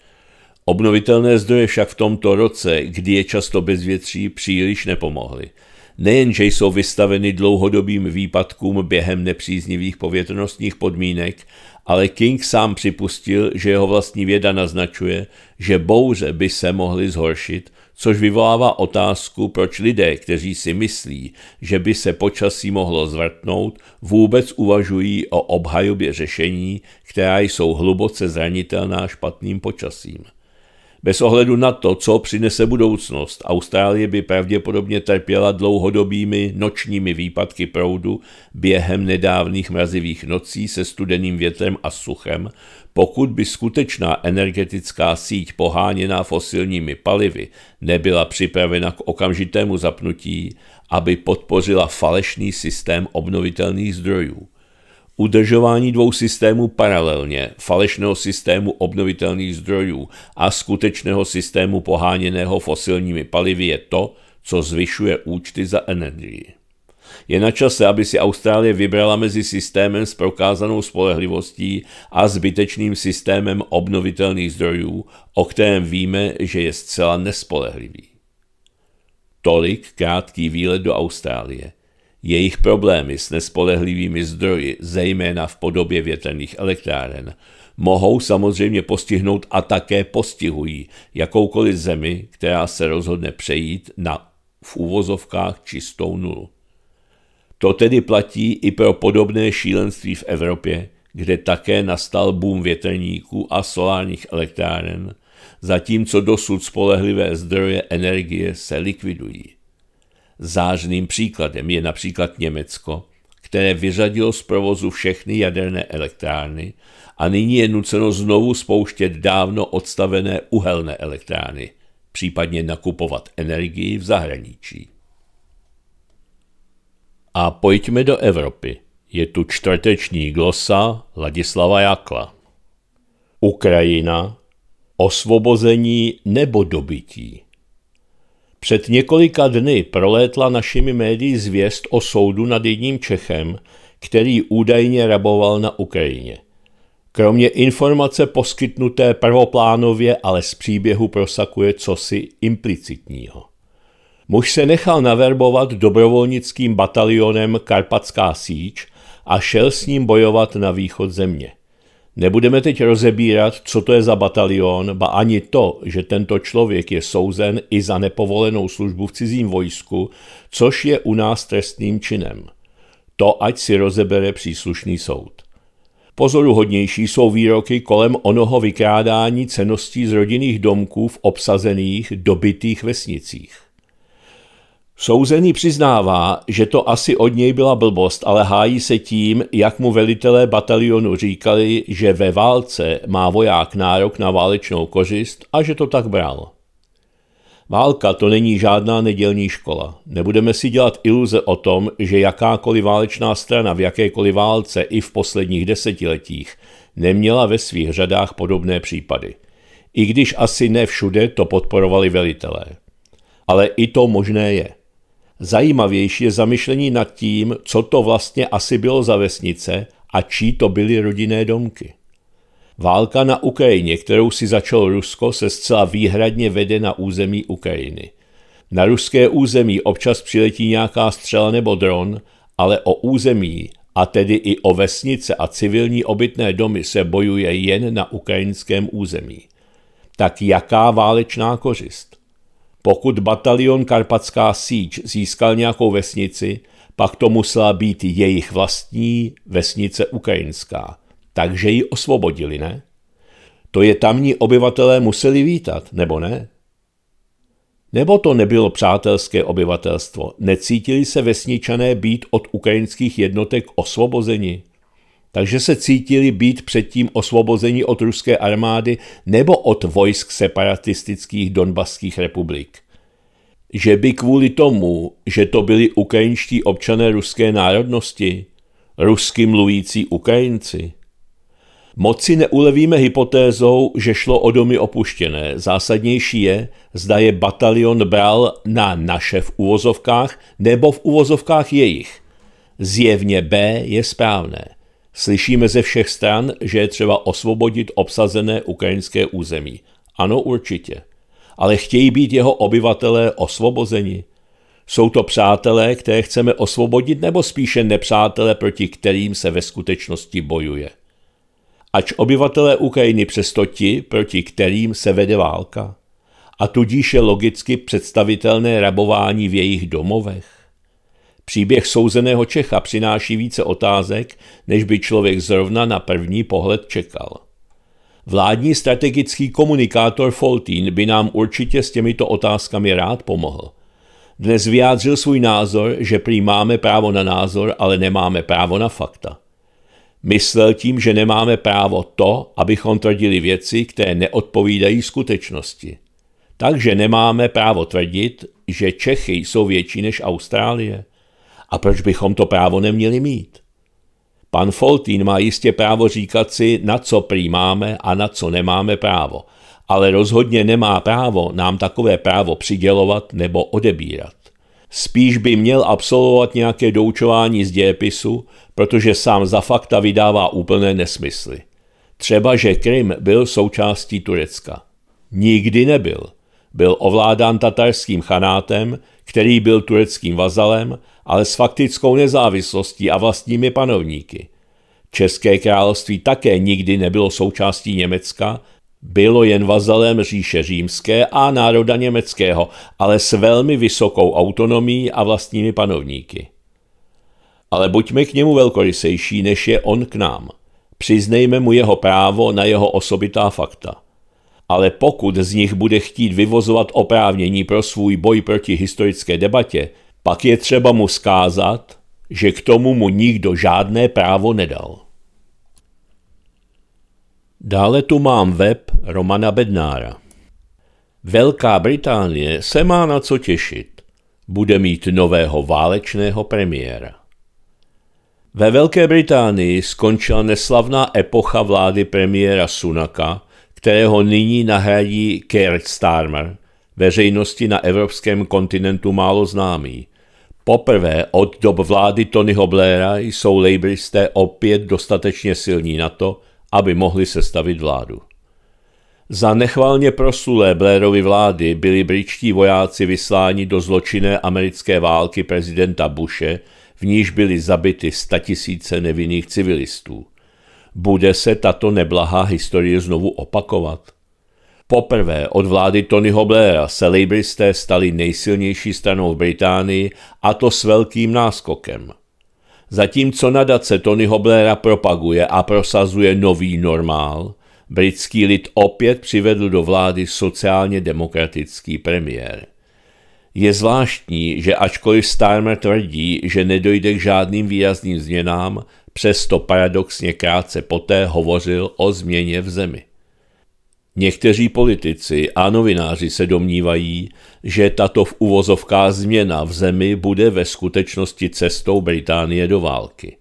A: Obnovitelné zdroje však v tomto roce, kdy je často bezvětří, příliš nepomohly nejenže jsou vystaveny dlouhodobým výpadkům během nepříznivých povětrnostních podmínek, ale King sám připustil, že jeho vlastní věda naznačuje, že bouře by se mohly zhoršit, což vyvolává otázku, proč lidé, kteří si myslí, že by se počasí mohlo zvrtnout, vůbec uvažují o obhajobě řešení, která jsou hluboce zranitelná špatným počasím. Bez ohledu na to, co přinese budoucnost, Austrálie by pravděpodobně trpěla dlouhodobými nočními výpadky proudu během nedávných mrazivých nocí se studeným větrem a suchem, pokud by skutečná energetická síť poháněná fosilními palivy nebyla připravena k okamžitému zapnutí, aby podpořila falešný systém obnovitelných zdrojů. Udržování dvou systémů paralelně, falešného systému obnovitelných zdrojů a skutečného systému poháněného fosilními palivy je to, co zvyšuje účty za energii. Je na čase, aby si Austrálie vybrala mezi systémem s prokázanou spolehlivostí a zbytečným systémem obnovitelných zdrojů, o kterém víme, že je zcela nespolehlivý. Tolik krátký výlet do Austrálie. Jejich problémy s nespolehlivými zdroji, zejména v podobě větrných elektráren, mohou samozřejmě postihnout a také postihují jakoukoliv zemi, která se rozhodne přejít na v úvozovkách čistou nulu. To tedy platí i pro podobné šílenství v Evropě, kde také nastal boom větrníků a solárních elektráren, zatímco dosud spolehlivé zdroje energie se likvidují. Zářným příkladem je například Německo, které vyřadilo z provozu všechny jaderné elektrárny a nyní je nuceno znovu spouštět dávno odstavené uhelné elektrárny, případně nakupovat energii v zahraničí. A pojďme do Evropy. Je tu čtvrteční glosa Ladislava Jakla. Ukrajina, osvobození nebo dobytí. Před několika dny prolétla našimi médií zvěst o soudu nad jedním Čechem, který údajně raboval na Ukrajině. Kromě informace poskytnuté prvoplánově, ale z příběhu prosakuje cosi implicitního. Muž se nechal naverbovat dobrovolnickým batalionem Karpatská síč a šel s ním bojovat na východ země. Nebudeme teď rozebírat, co to je za batalion, ba ani to, že tento člověk je souzen i za nepovolenou službu v cizím vojsku, což je u nás trestným činem. To ať si rozebere příslušný soud. Pozoruhodnější jsou výroky kolem onoho vykrádání ceností z rodinných domků v obsazených, dobitých vesnicích. Souzený přiznává, že to asi od něj byla blbost, ale hájí se tím, jak mu velitelé batalionu říkali, že ve válce má voják nárok na válečnou kořist a že to tak bral. Válka to není žádná nedělní škola. Nebudeme si dělat iluze o tom, že jakákoliv válečná strana v jakékoliv válce i v posledních desetiletích neměla ve svých řadách podobné případy. I když asi ne všude to podporovali velitelé. Ale i to možné je. Zajímavější je zamyšlení nad tím, co to vlastně asi bylo za vesnice a čí to byly rodinné domky. Válka na Ukrajině, kterou si začalo Rusko, se zcela výhradně vede na území Ukrajiny. Na ruské území občas přiletí nějaká střela nebo dron, ale o území, a tedy i o vesnice a civilní obytné domy se bojuje jen na ukrajinském území. Tak jaká válečná kořist? Pokud batalion Karpatská síč získal nějakou vesnici, pak to musela být jejich vlastní vesnice ukrajinská. Takže ji osvobodili, ne? To je tamní obyvatelé museli vítat, nebo ne? Nebo to nebylo přátelské obyvatelstvo? Necítili se vesničané být od ukrajinských jednotek osvobozeni? takže se cítili být předtím osvobozeni od ruské armády nebo od vojsk separatistických donbaských republik. Že by kvůli tomu, že to byli ukrajinští občané ruské národnosti, rusky mluvící Ukrajinci. Moci neulevíme hypotézou, že šlo o domy opuštěné. Zásadnější je, zda je batalion bral na naše v uvozovkách nebo v uvozovkách jejich. Zjevně B je správné. Slyšíme ze všech stran, že je třeba osvobodit obsazené ukrajinské území. Ano, určitě. Ale chtějí být jeho obyvatelé osvobozeni? Jsou to přátelé, které chceme osvobodit, nebo spíše nepřátelé, proti kterým se ve skutečnosti bojuje? Ač obyvatelé Ukrajiny přesto ti, proti kterým se vede válka. A tudíž je logicky představitelné rabování v jejich domovech. Příběh souzeného Čecha přináší více otázek, než by člověk zrovna na první pohled čekal. Vládní strategický komunikátor Foltín by nám určitě s těmito otázkami rád pomohl. Dnes vyjádřil svůj názor, že prý máme právo na názor, ale nemáme právo na fakta. Myslel tím, že nemáme právo to, abychom tvrdili věci, které neodpovídají skutečnosti. Takže nemáme právo tvrdit, že Čechy jsou větší než Austrálie – a proč bychom to právo neměli mít? Pan Foltín má jistě právo říkat si, na co přijímáme a na co nemáme právo, ale rozhodně nemá právo nám takové právo přidělovat nebo odebírat. Spíš by měl absolvovat nějaké doučování z dějepisu, protože sám za fakta vydává úplné nesmysly. Třeba, že Krym byl součástí Turecka. Nikdy nebyl byl ovládán tatarským chanátem, který byl tureckým vazalem, ale s faktickou nezávislostí a vlastními panovníky. České království také nikdy nebylo součástí Německa, bylo jen vazalem říše římské a národa německého, ale s velmi vysokou autonomií a vlastními panovníky. Ale buďme k němu velkorysejší, než je on k nám. Přiznejme mu jeho právo na jeho osobitá fakta ale pokud z nich bude chtít vyvozovat oprávnění pro svůj boj proti historické debatě, pak je třeba mu skázat, že k tomu mu nikdo žádné právo nedal. Dále tu mám web Romana Bednára. Velká Británie se má na co těšit. Bude mít nového válečného premiéra. Ve Velké Británii skončila neslavná epocha vlády premiéra Sunaka, kterého nyní nahradí Keir Starmer, veřejnosti na evropském kontinentu málo známý. Poprvé od dob vlády Tonyho Blaira jsou laboristé opět dostatečně silní na to, aby mohli sestavit vládu. Za nechválně proslulé Blairovy vlády byli britští vojáci vysláni do zločinné americké války prezidenta Bushe, v níž byly zabity statisíce nevinných civilistů bude se tato neblahá historie znovu opakovat. Poprvé od vlády Tonyho Blaira se Labouristé stali nejsilnější stranou v Británii a to s velkým náskokem. Zatímco nadace Tonyho Blaira propaguje a prosazuje nový normál, britský lid opět přivedl do vlády sociálně demokratický premiér. Je zvláštní, že ačkoliv Starmer tvrdí, že nedojde k žádným výrazným změnám, Přesto paradoxně krátce poté hovořil o změně v zemi. Někteří politici a novináři se domnívají, že tato v uvozovkách změna v zemi bude ve skutečnosti cestou Británie do války.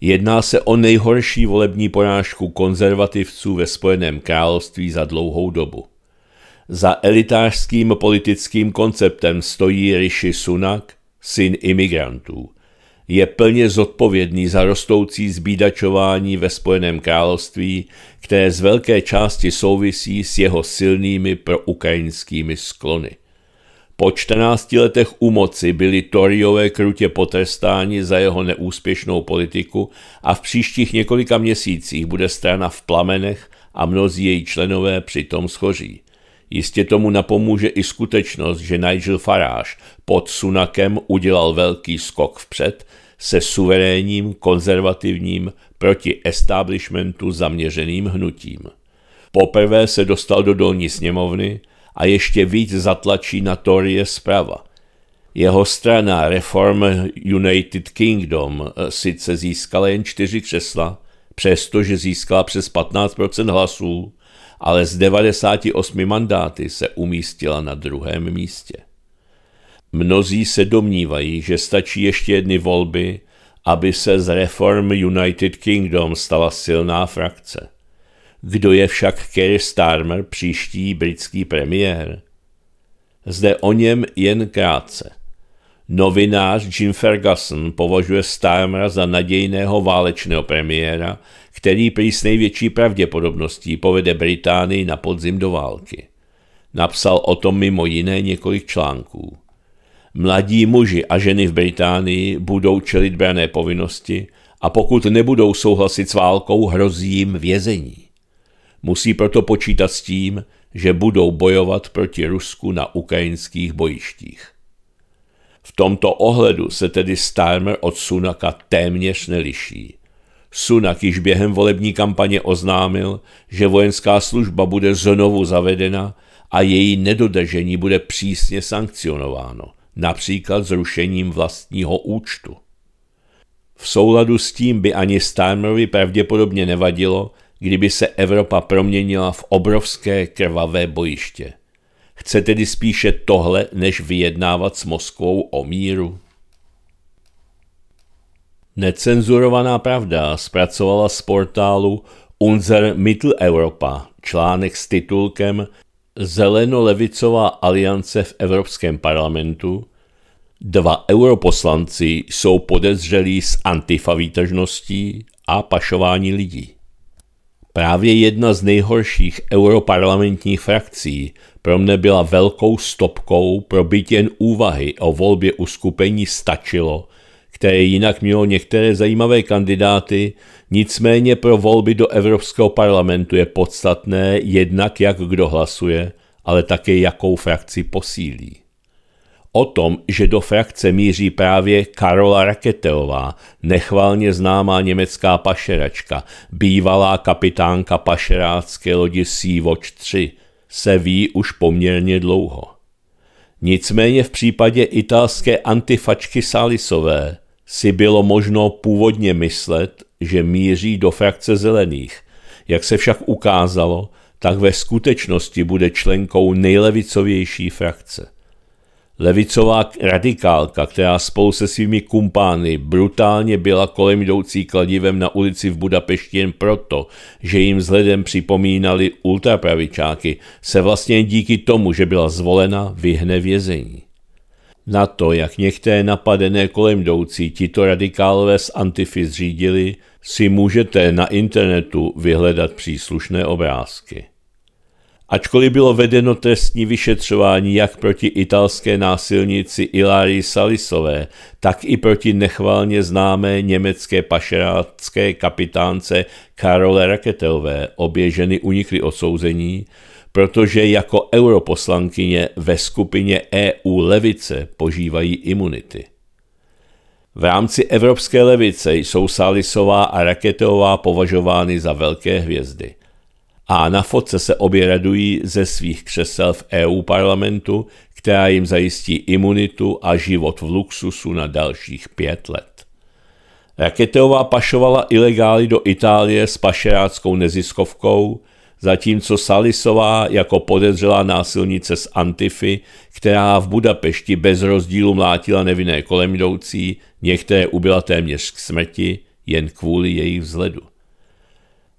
A: Jedná se o nejhorší volební porážku konzervativců ve Spojeném království za dlouhou dobu. Za elitářským politickým konceptem stojí Rishi Sunak, syn imigrantů je plně zodpovědný za rostoucí zbídačování ve Spojeném království, které z velké části souvisí s jeho silnými proukrajinskými sklony. Po 14 letech u moci byli Toriové krutě potrestáni za jeho neúspěšnou politiku a v příštích několika měsících bude strana v plamenech a mnozí její členové přitom schoří. Jistě tomu napomůže i skutečnost, že Nigel Farage pod Sunakem udělal velký skok vpřed se suverénním, konzervativním, proti establishmentu zaměřeným hnutím. Poprvé se dostal do dolní sněmovny a ještě víc zatlačí na Torie zprava. Jeho strana Reform United Kingdom eh, sice získala jen čtyři křesla, přestože získala přes 15% hlasů, ale z 98 mandáty se umístila na druhém místě. Mnozí se domnívají, že stačí ještě jedny volby, aby se z Reform United Kingdom stala silná frakce. Kdo je však Keir Starmer, příští britský premiér? Zde o něm jen krátce. Novinář Jim Ferguson považuje Starmera za nadějného válečného premiéra, který prý s největší pravděpodobností povede Británii na podzim do války. Napsal o tom mimo jiné několik článků. Mladí muži a ženy v Británii budou čelit brané povinnosti a pokud nebudou souhlasit s válkou, hrozí jim vězení. Musí proto počítat s tím, že budou bojovat proti Rusku na ukrajinských bojištích. V tomto ohledu se tedy Starmer od Sunaka téměř neliší. Sunak již během volební kampaně oznámil, že vojenská služba bude znovu zavedena a její nedodržení bude přísně sankcionováno například zrušením vlastního účtu. V souladu s tím by ani Starmerovi pravděpodobně nevadilo, kdyby se Evropa proměnila v obrovské krvavé bojiště. Chce tedy spíše tohle, než vyjednávat s Moskvou o míru? Necenzurovaná pravda zpracovala z portálu Unser Mitteleuropa článek s titulkem zeleno-levicová aliance v Evropském parlamentu, dva europoslanci jsou podezřelí z antifa výtažností a pašování lidí. Právě jedna z nejhorších europarlamentních frakcí pro mne byla velkou stopkou pro byt jen úvahy o volbě uskupení stačilo, které jinak mělo některé zajímavé kandidáty, nicméně pro volby do Evropského parlamentu je podstatné jednak, jak kdo hlasuje, ale také jakou frakci posílí. O tom, že do frakce míří právě Karola Raketeová, nechválně známá německá pašeračka, bývalá kapitánka pašerácké lodi Sea-Watch 3, se ví už poměrně dlouho. Nicméně v případě italské antifačky Salisové si bylo možno původně myslet, že míří do frakce zelených. Jak se však ukázalo, tak ve skutečnosti bude členkou nejlevicovější frakce. Levicová radikálka, která spolu se svými kumpány brutálně byla kolem jdoucí kladivem na ulici v Budapešti jen proto, že jim vzhledem připomínali ultrapravičáky, se vlastně díky tomu, že byla zvolena, vyhne vězení. Na to, jak některé napadené kolem jdoucí tito radikálové z Antify zřídili, si můžete na internetu vyhledat příslušné obrázky. Ačkoliv bylo vedeno trestní vyšetřování jak proti italské násilnici Ilárii Salisové, tak i proti nechválně známé německé pašerácké kapitánce Karole Raketelové, obě ženy unikly odsouzení, protože jako europoslankyně ve skupině EU levice požívají imunity. V rámci evropské levice jsou Salisová a Raketová považovány za velké hvězdy. A na fotce se obě radují ze svých křesel v EU parlamentu, která jim zajistí imunitu a život v luxusu na dalších pět let. Raketová pašovala ilegály do Itálie s pašeráckou neziskovkou – zatímco Salisová jako podezřelá násilnice z Antify, která v Budapešti bez rozdílu mlátila nevinné kolem jdoucí, některé ubila téměř k smrti, jen kvůli jejich vzhledu.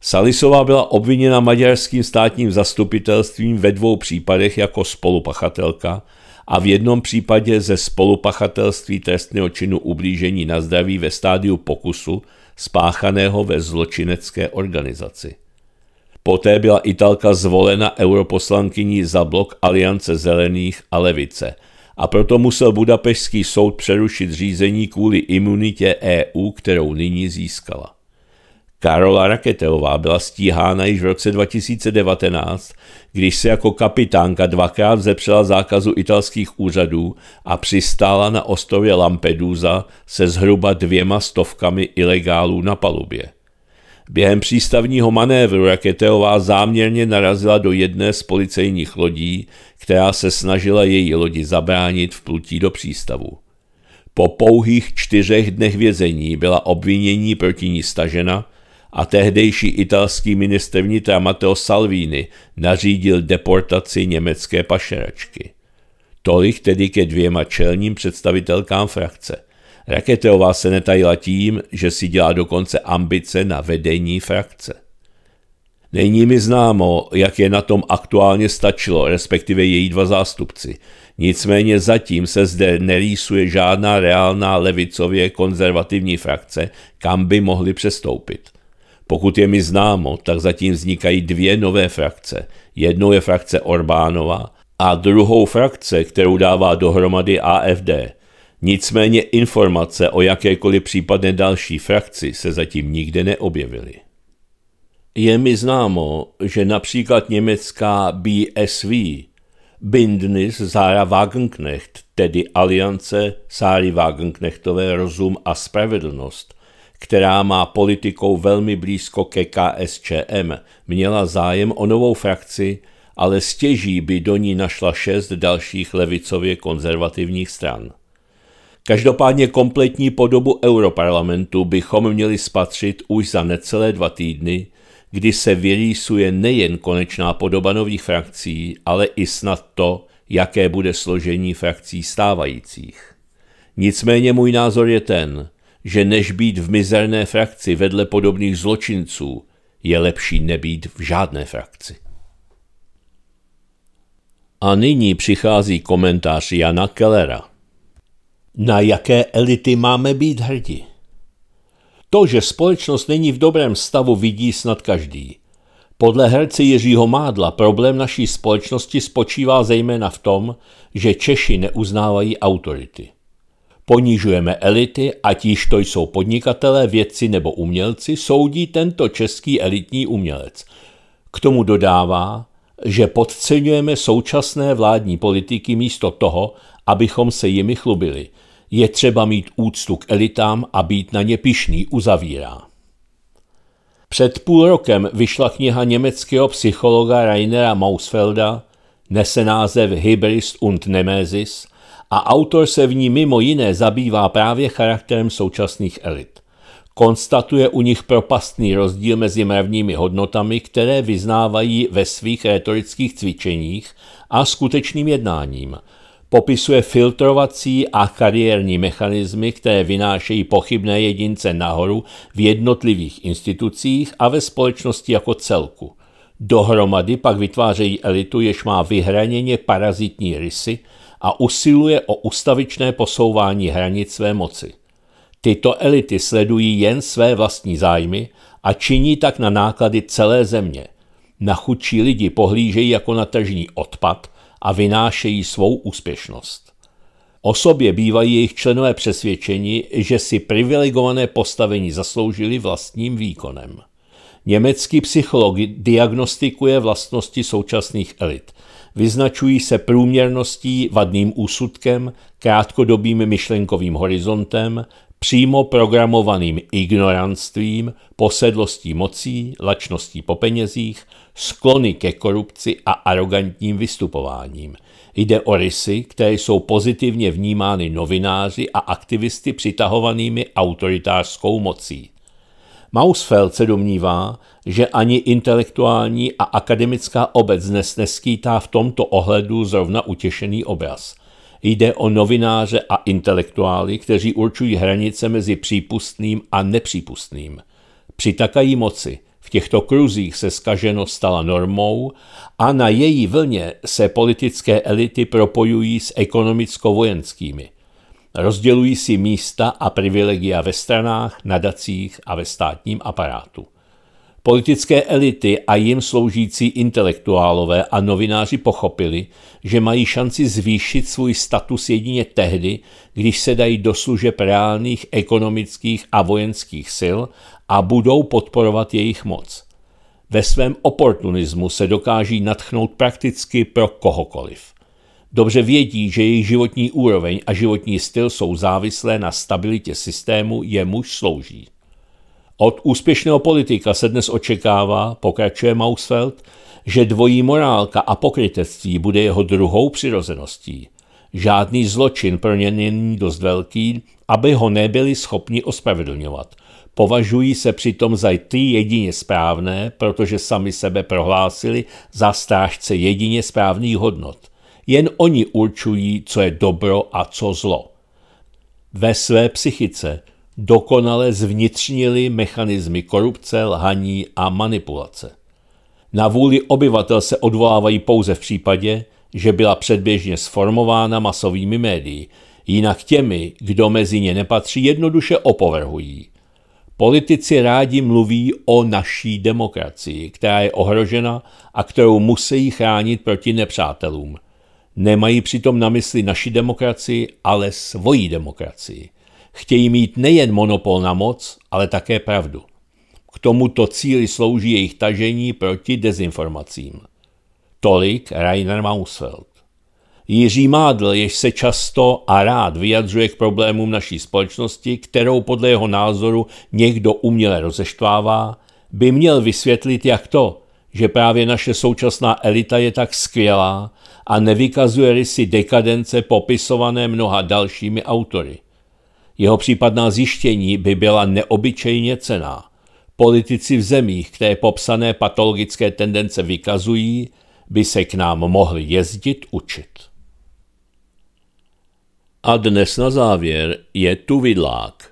A: Salisová byla obviněna maďarským státním zastupitelstvím ve dvou případech jako spolupachatelka a v jednom případě ze spolupachatelství trestného činu ublížení na zdraví ve stádiu pokusu spáchaného ve zločinecké organizaci. Poté byla Italka zvolena europoslankyní za blok Aliance zelených a levice a proto musel budapešský soud přerušit řízení kvůli imunitě EU, kterou nyní získala. Karola Raketeová byla stíhána již v roce 2019, když se jako kapitánka dvakrát zepřela zákazu italských úřadů a přistála na ostrově Lampedusa se zhruba dvěma stovkami ilegálů na palubě. Během přístavního manévru Raketeová záměrně narazila do jedné z policejních lodí, která se snažila její lodi zabránit v plutí do přístavu. Po pouhých čtyřech dnech vězení byla obvinění proti ní stažena a tehdejší italský minister vnitra Matteo Salvini nařídil deportaci německé pašeračky. Tolik tedy ke dvěma čelním představitelkám frakce. Raketeová se netajila tím, že si dělá dokonce ambice na vedení frakce. Není mi známo, jak je na tom aktuálně stačilo, respektive její dva zástupci. Nicméně zatím se zde nerýsuje žádná reálná levicově konzervativní frakce, kam by mohli přestoupit. Pokud je mi známo, tak zatím vznikají dvě nové frakce. Jednou je frakce Orbánova a druhou frakce, kterou dává dohromady AFD – Nicméně informace o jakékoliv případné další frakci se zatím nikde neobjevily. Je mi známo, že například německá BSV, Bindnis Zára Wagenknecht, tedy aliance Sáry Wagenknechtové rozum a spravedlnost, která má politikou velmi blízko ke KSČM, měla zájem o novou frakci, ale stěží by do ní našla šest dalších levicově konzervativních stran. Každopádně kompletní podobu europarlamentu bychom měli spatřit už za necelé dva týdny, kdy se vyrýsuje nejen konečná podoba nových frakcí, ale i snad to, jaké bude složení frakcí stávajících. Nicméně můj názor je ten, že než být v mizerné frakci vedle podobných zločinců, je lepší nebýt v žádné frakci. A nyní přichází komentář Jana Kellera. Na jaké elity máme být hrdí? To, že společnost není v dobrém stavu, vidí snad každý. Podle herce Jiřího Mádla problém naší společnosti spočívá zejména v tom, že Češi neuznávají autority. Ponižujeme elity, ať již to jsou podnikatelé, vědci nebo umělci, soudí tento český elitní umělec. K tomu dodává, že podceňujeme současné vládní politiky místo toho, abychom se jimi chlubili – je třeba mít úctu k elitám a být na ně pišný, uzavírá. Před půl rokem vyšla kniha německého psychologa Rainera Mausfelda, nese název Hybrist und Nemesis a autor se v ní mimo jiné zabývá právě charakterem současných elit. Konstatuje u nich propastný rozdíl mezi mravními hodnotami, které vyznávají ve svých retorických cvičeních a skutečným jednáním – popisuje filtrovací a kariérní mechanismy, které vynášejí pochybné jedince nahoru v jednotlivých institucích a ve společnosti jako celku. Dohromady pak vytvářejí elitu, jež má vyhraněně parazitní rysy a usiluje o ustavičné posouvání hranic své moci. Tyto elity sledují jen své vlastní zájmy a činí tak na náklady celé země. Na chudší lidi pohlížejí jako na tržní odpad – a vynášejí svou úspěšnost. O sobě bývají jejich členové přesvědčeni, že si privilegované postavení zasloužili vlastním výkonem. Německý psycholog diagnostikuje vlastnosti současných elit. Vyznačují se průměrností, vadným úsudkem, krátkodobým myšlenkovým horizontem, přímo programovaným ignoranstvím, posedlostí mocí, lačností po penězích, sklony ke korupci a arrogantním vystupováním. Jde o rysy, které jsou pozitivně vnímány novináři a aktivisty přitahovanými autoritářskou mocí. Mausfeld se domnívá, že ani intelektuální a akademická obec dnes neskýtá v tomto ohledu zrovna utěšený obraz. Jde o novináře a intelektuály, kteří určují hranice mezi přípustným a nepřípustným. Přitakají moci, v těchto kruzích se skaženost stala normou a na její vlně se politické elity propojují s ekonomicko-vojenskými. Rozdělují si místa a privilegia ve stranách, nadacích a ve státním aparátu. Politické elity a jim sloužící intelektuálové a novináři pochopili, že mají šanci zvýšit svůj status jedině tehdy, když se dají do služeb reálných ekonomických a vojenských sil a budou podporovat jejich moc. Ve svém oportunismu se dokáží natchnout prakticky pro kohokoliv. Dobře vědí, že jejich životní úroveň a životní styl jsou závislé na stabilitě systému, jemuž slouží. Od úspěšného politika se dnes očekává, pokračuje Mausfeld, že dvojí morálka a pokrytectví bude jeho druhou přirozeností. Žádný zločin pro ně není dost velký, aby ho nebyli schopni ospravedlňovat. Považují se přitom za ty jedině správné, protože sami sebe prohlásili za strážce jedině správných hodnot. Jen oni určují, co je dobro a co zlo. Ve své psychice dokonale zvnitřnili mechanismy korupce, lhaní a manipulace. Na vůli obyvatel se odvolávají pouze v případě, že byla předběžně sformována masovými médií, jinak těmi, kdo mezi ně nepatří, jednoduše opovrhují. Politici rádi mluví o naší demokracii, která je ohrožena a kterou musí chránit proti nepřátelům. Nemají přitom na mysli naši demokracii, ale svoji demokracii. Chtějí mít nejen monopol na moc, ale také pravdu. K tomuto cíli slouží jejich tažení proti dezinformacím. Tolik Rainer Mausfeld. Jiří Mádl, jež se často a rád vyjadřuje k problémům naší společnosti, kterou podle jeho názoru někdo uměle rozeštvává, by měl vysvětlit, jak to, že právě naše současná elita je tak skvělá a nevykazuje rysy dekadence popisované mnoha dalšími autory – jeho případná zjištění by byla neobyčejně cená. Politici v zemích, které popsané patologické tendence vykazují, by se k nám mohli jezdit učit. A dnes na závěr je tu vidlák.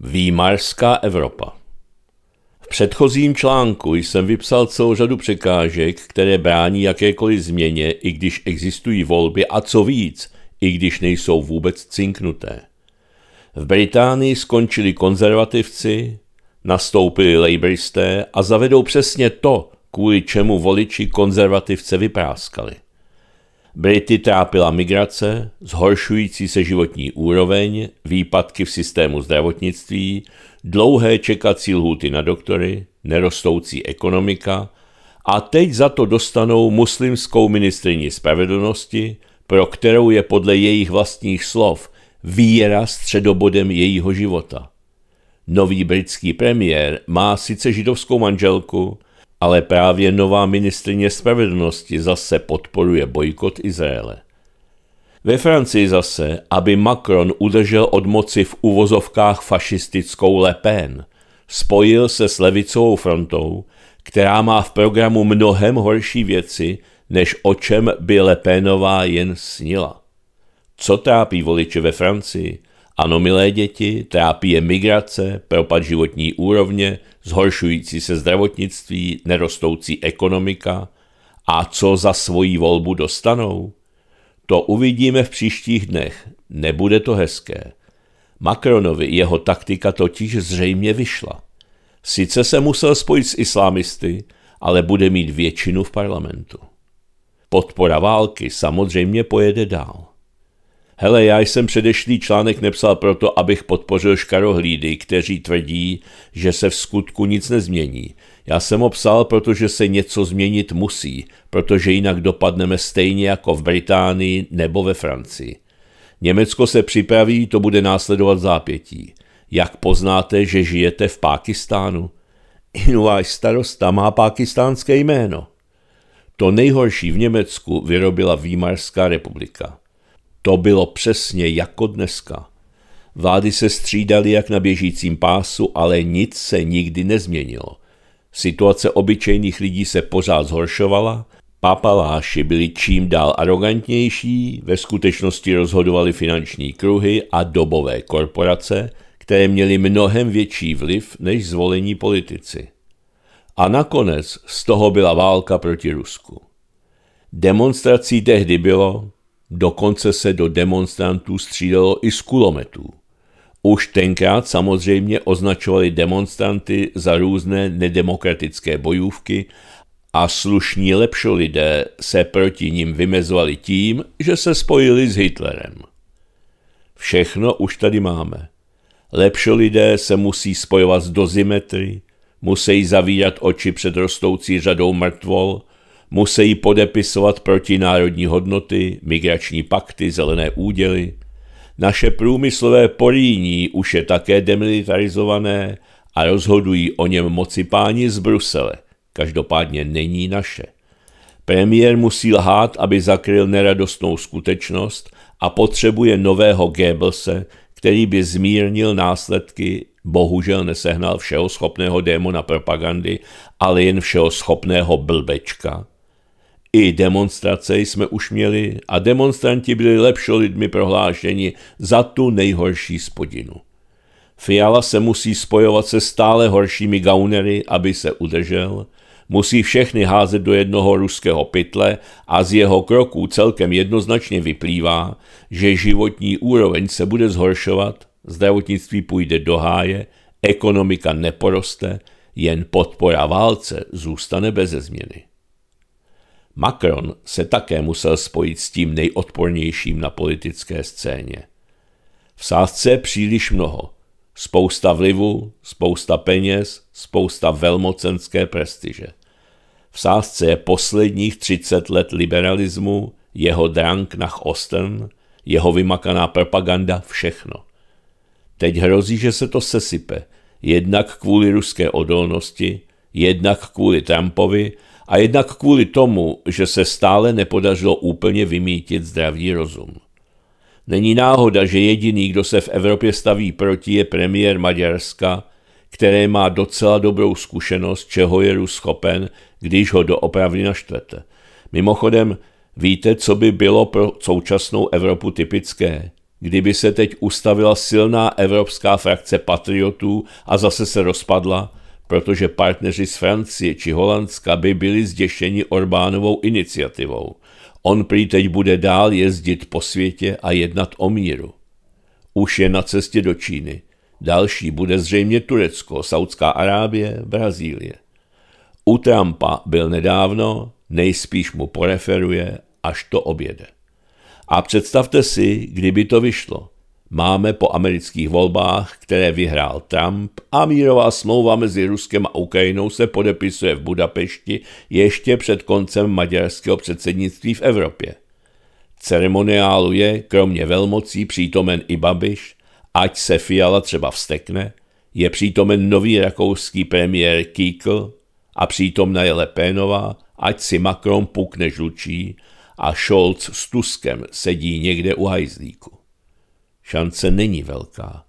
A: Výmarská Evropa. V předchozím článku jsem vypsal celou řadu překážek, které brání jakékoliv změně, i když existují volby a co víc, i když nejsou vůbec cinknuté. V Británii skončili konzervativci, nastoupili laboristé a zavedou přesně to, kvůli čemu voliči konzervativce vypráskali. Brity trápila migrace, zhoršující se životní úroveň, výpadky v systému zdravotnictví, dlouhé čekací lhůty na doktory, nerostoucí ekonomika a teď za to dostanou muslimskou ministrině spravedlnosti, pro kterou je podle jejich vlastních slov víra středobodem jejího života. Nový britský premiér má sice židovskou manželku, ale právě nová ministrině spravedlnosti zase podporuje bojkot Izraele. Ve Francii zase, aby Macron udržel od moci v uvozovkách fašistickou Le Pen, spojil se s levicovou frontou, která má v programu mnohem horší věci, než o čem by Le Penová jen snila. Co trápí voliče ve Francii? Ano, milé děti, trápí je migrace, propad životní úrovně, zhoršující se zdravotnictví, nerostoucí ekonomika. A co za svoji volbu dostanou? To uvidíme v příštích dnech. Nebude to hezké. Macronovi jeho taktika totiž zřejmě vyšla. Sice se musel spojit s islámisty, ale bude mít většinu v parlamentu. Podpora války samozřejmě pojede dál. Hele, já jsem předešlý článek nepsal proto, abych podpořil škarohlídy, kteří tvrdí, že se v skutku nic nezmění. Já jsem ho psal, protože se něco změnit musí, protože jinak dopadneme stejně jako v Británii nebo ve Francii. Německo se připraví, to bude následovat zápětí. Jak poznáte, že žijete v Pákistánu? Inuáš starosta má pákistánské jméno. To nejhorší v Německu vyrobila Výmarská republika. To bylo přesně jako dneska. Vlády se střídaly jak na běžícím pásu, ale nic se nikdy nezměnilo. Situace obyčejných lidí se pořád zhoršovala, papaláši byli čím dál arrogantnější, ve skutečnosti rozhodovali finanční kruhy a dobové korporace, které měly mnohem větší vliv než zvolení politici. A nakonec z toho byla válka proti Rusku. Demonstrací tehdy bylo, Dokonce se do demonstrantů střílelo i z kulometů. Už tenkrát samozřejmě označovali demonstranty za různé nedemokratické bojůvky a slušní lidé se proti ním vymezovali tím, že se spojili s Hitlerem. Všechno už tady máme. lidé se musí spojovat s dozimetry, musí zavírat oči před rostoucí řadou mrtvol musí podepisovat protinárodní hodnoty, migrační pakty, zelené úděly. Naše průmyslové políní už je také demilitarizované a rozhodují o něm moci páni z Brusele. Každopádně není naše. Premiér musí lhát, aby zakryl neradostnou skutečnost a potřebuje nového Goebbelse, který by zmírnil následky, bohužel nesehnal všeho schopného démona propagandy, ale jen všeho schopného blbečka, i demonstrace jsme už měli a demonstranti byli lidmi prohlášeni za tu nejhorší spodinu. Fiala se musí spojovat se stále horšími gaunery, aby se udržel, musí všechny házet do jednoho ruského pytle a z jeho kroků celkem jednoznačně vyplývá, že životní úroveň se bude zhoršovat, zdravotnictví půjde do háje, ekonomika neporoste, jen podpora válce zůstane beze změny. Macron se také musel spojit s tím nejodpornějším na politické scéně. V sázce je příliš mnoho. Spousta vlivu, spousta peněz, spousta velmocenské prestiže. V sázce je posledních 30 let liberalismu, jeho drank nach Osten, jeho vymakaná propaganda, všechno. Teď hrozí, že se to sesype, jednak kvůli ruské odolnosti, jednak kvůli Trumpovi a jednak kvůli tomu, že se stále nepodařilo úplně vymítit zdravý rozum. Není náhoda, že jediný, kdo se v Evropě staví proti, je premiér Maďarska, které má docela dobrou zkušenost, čeho je Rus schopen, když ho doopravdy naštvete. Mimochodem, víte, co by bylo pro současnou Evropu typické? Kdyby se teď ustavila silná evropská frakce patriotů a zase se rozpadla, protože partneři z Francie či Holandska by byli zděšeni Orbánovou iniciativou. On prý teď bude dál jezdit po světě a jednat o míru. Už je na cestě do Číny. Další bude zřejmě Turecko, Saudská Arábie, Brazílie. U Trumpa byl nedávno, nejspíš mu poreferuje, až to objede. A představte si, kdyby to vyšlo máme po amerických volbách, které vyhrál Trump a mírová smlouva mezi Ruskem a Ukrajinou se podepisuje v Budapešti ještě před koncem maďarského předsednictví v Evropě. Ceremoniálu je, kromě velmocí, přítomen i Babiš, ať se Fiala třeba vstekne, je přítomen nový rakouský premiér Kikl a přítomna je Lepénová, ať si Macron pukne žlučí a Scholz s Tuskem sedí někde u hajzlíku. Šance není velká.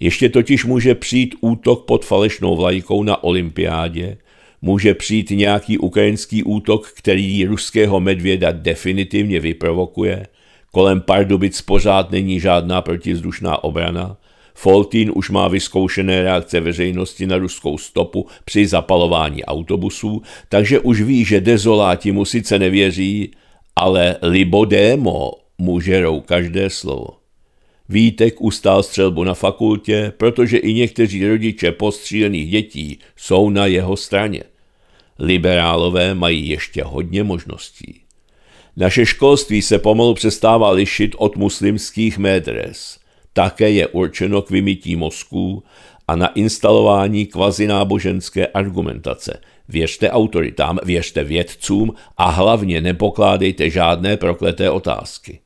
A: Ještě totiž může přijít útok pod falešnou vlajkou na olympiádě, může přijít nějaký ukrajinský útok, který ruského medvěda definitivně vyprovokuje, kolem Pardubic pořád není žádná protizdušná obrana, Foltín už má vyzkoušené reakce veřejnosti na ruskou stopu při zapalování autobusů, takže už ví, že dezoláti mu sice nevěří, ale libodémo mu žerou každé slovo. Vítek ustál střelbu na fakultě, protože i někteří rodiče postřílených dětí jsou na jeho straně. Liberálové mají ještě hodně možností. Naše školství se pomalu přestává lišit od muslimských médres. Také je určeno k vymytí mozků a na instalování kvazináboženské argumentace. Věřte autoritám, věřte vědcům a hlavně nepokládejte žádné prokleté otázky.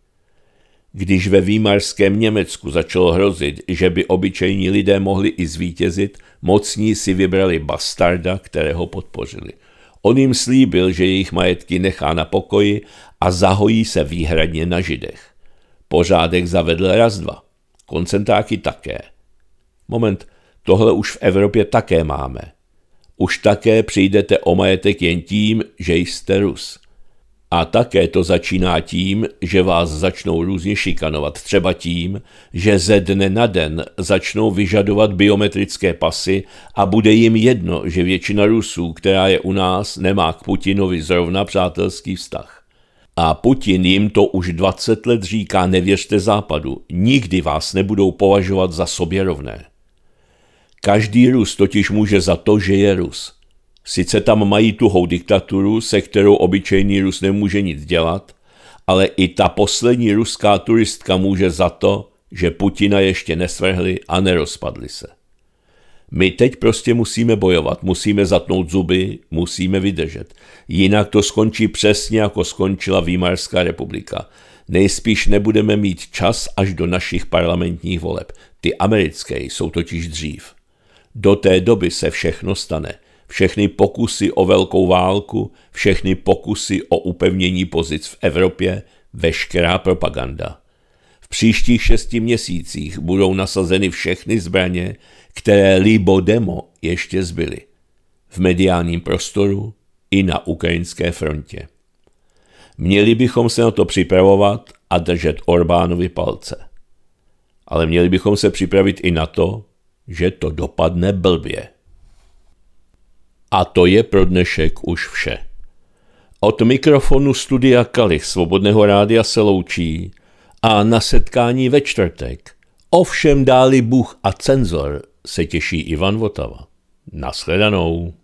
A: Když ve výmarském Německu začalo hrozit, že by obyčejní lidé mohli i zvítězit, mocní si vybrali bastarda, kterého podpořili. On jim slíbil, že jejich majetky nechá na pokoji a zahojí se výhradně na židech. Pořádek zavedl raz dva. Koncentráky také. Moment, tohle už v Evropě také máme. Už také přijdete o majetek jen tím, že jste Rus. A také to začíná tím, že vás začnou různě šikanovat, třeba tím, že ze dne na den začnou vyžadovat biometrické pasy a bude jim jedno, že většina Rusů, která je u nás, nemá k Putinovi zrovna přátelský vztah. A Putin jim to už 20 let říká, nevěřte západu, nikdy vás nebudou považovat za sobě rovné. Každý Rus totiž může za to, že je Rus. Sice tam mají tuhou diktaturu, se kterou obyčejný Rus nemůže nic dělat, ale i ta poslední ruská turistka může za to, že Putina ještě nesvrhli a nerozpadli se. My teď prostě musíme bojovat, musíme zatnout zuby, musíme vydržet. Jinak to skončí přesně, jako skončila Výmarská republika. Nejspíš nebudeme mít čas až do našich parlamentních voleb. Ty americké jsou totiž dřív. Do té doby se všechno stane – všechny pokusy o velkou válku, všechny pokusy o upevnění pozic v Evropě, veškerá propaganda. V příštích šesti měsících budou nasazeny všechny zbraně, které libo demo ještě zbyly. V mediálním prostoru i na ukrajinské frontě. Měli bychom se na to připravovat a držet Orbánovi palce. Ale měli bychom se připravit i na to, že to dopadne blbě. A to je pro dnešek už vše. Od mikrofonu studia Kalich Svobodného rádia se loučí a na setkání ve čtvrtek. Ovšem dáli Bůh a cenzor se těší Ivan Votava. Naschledanou.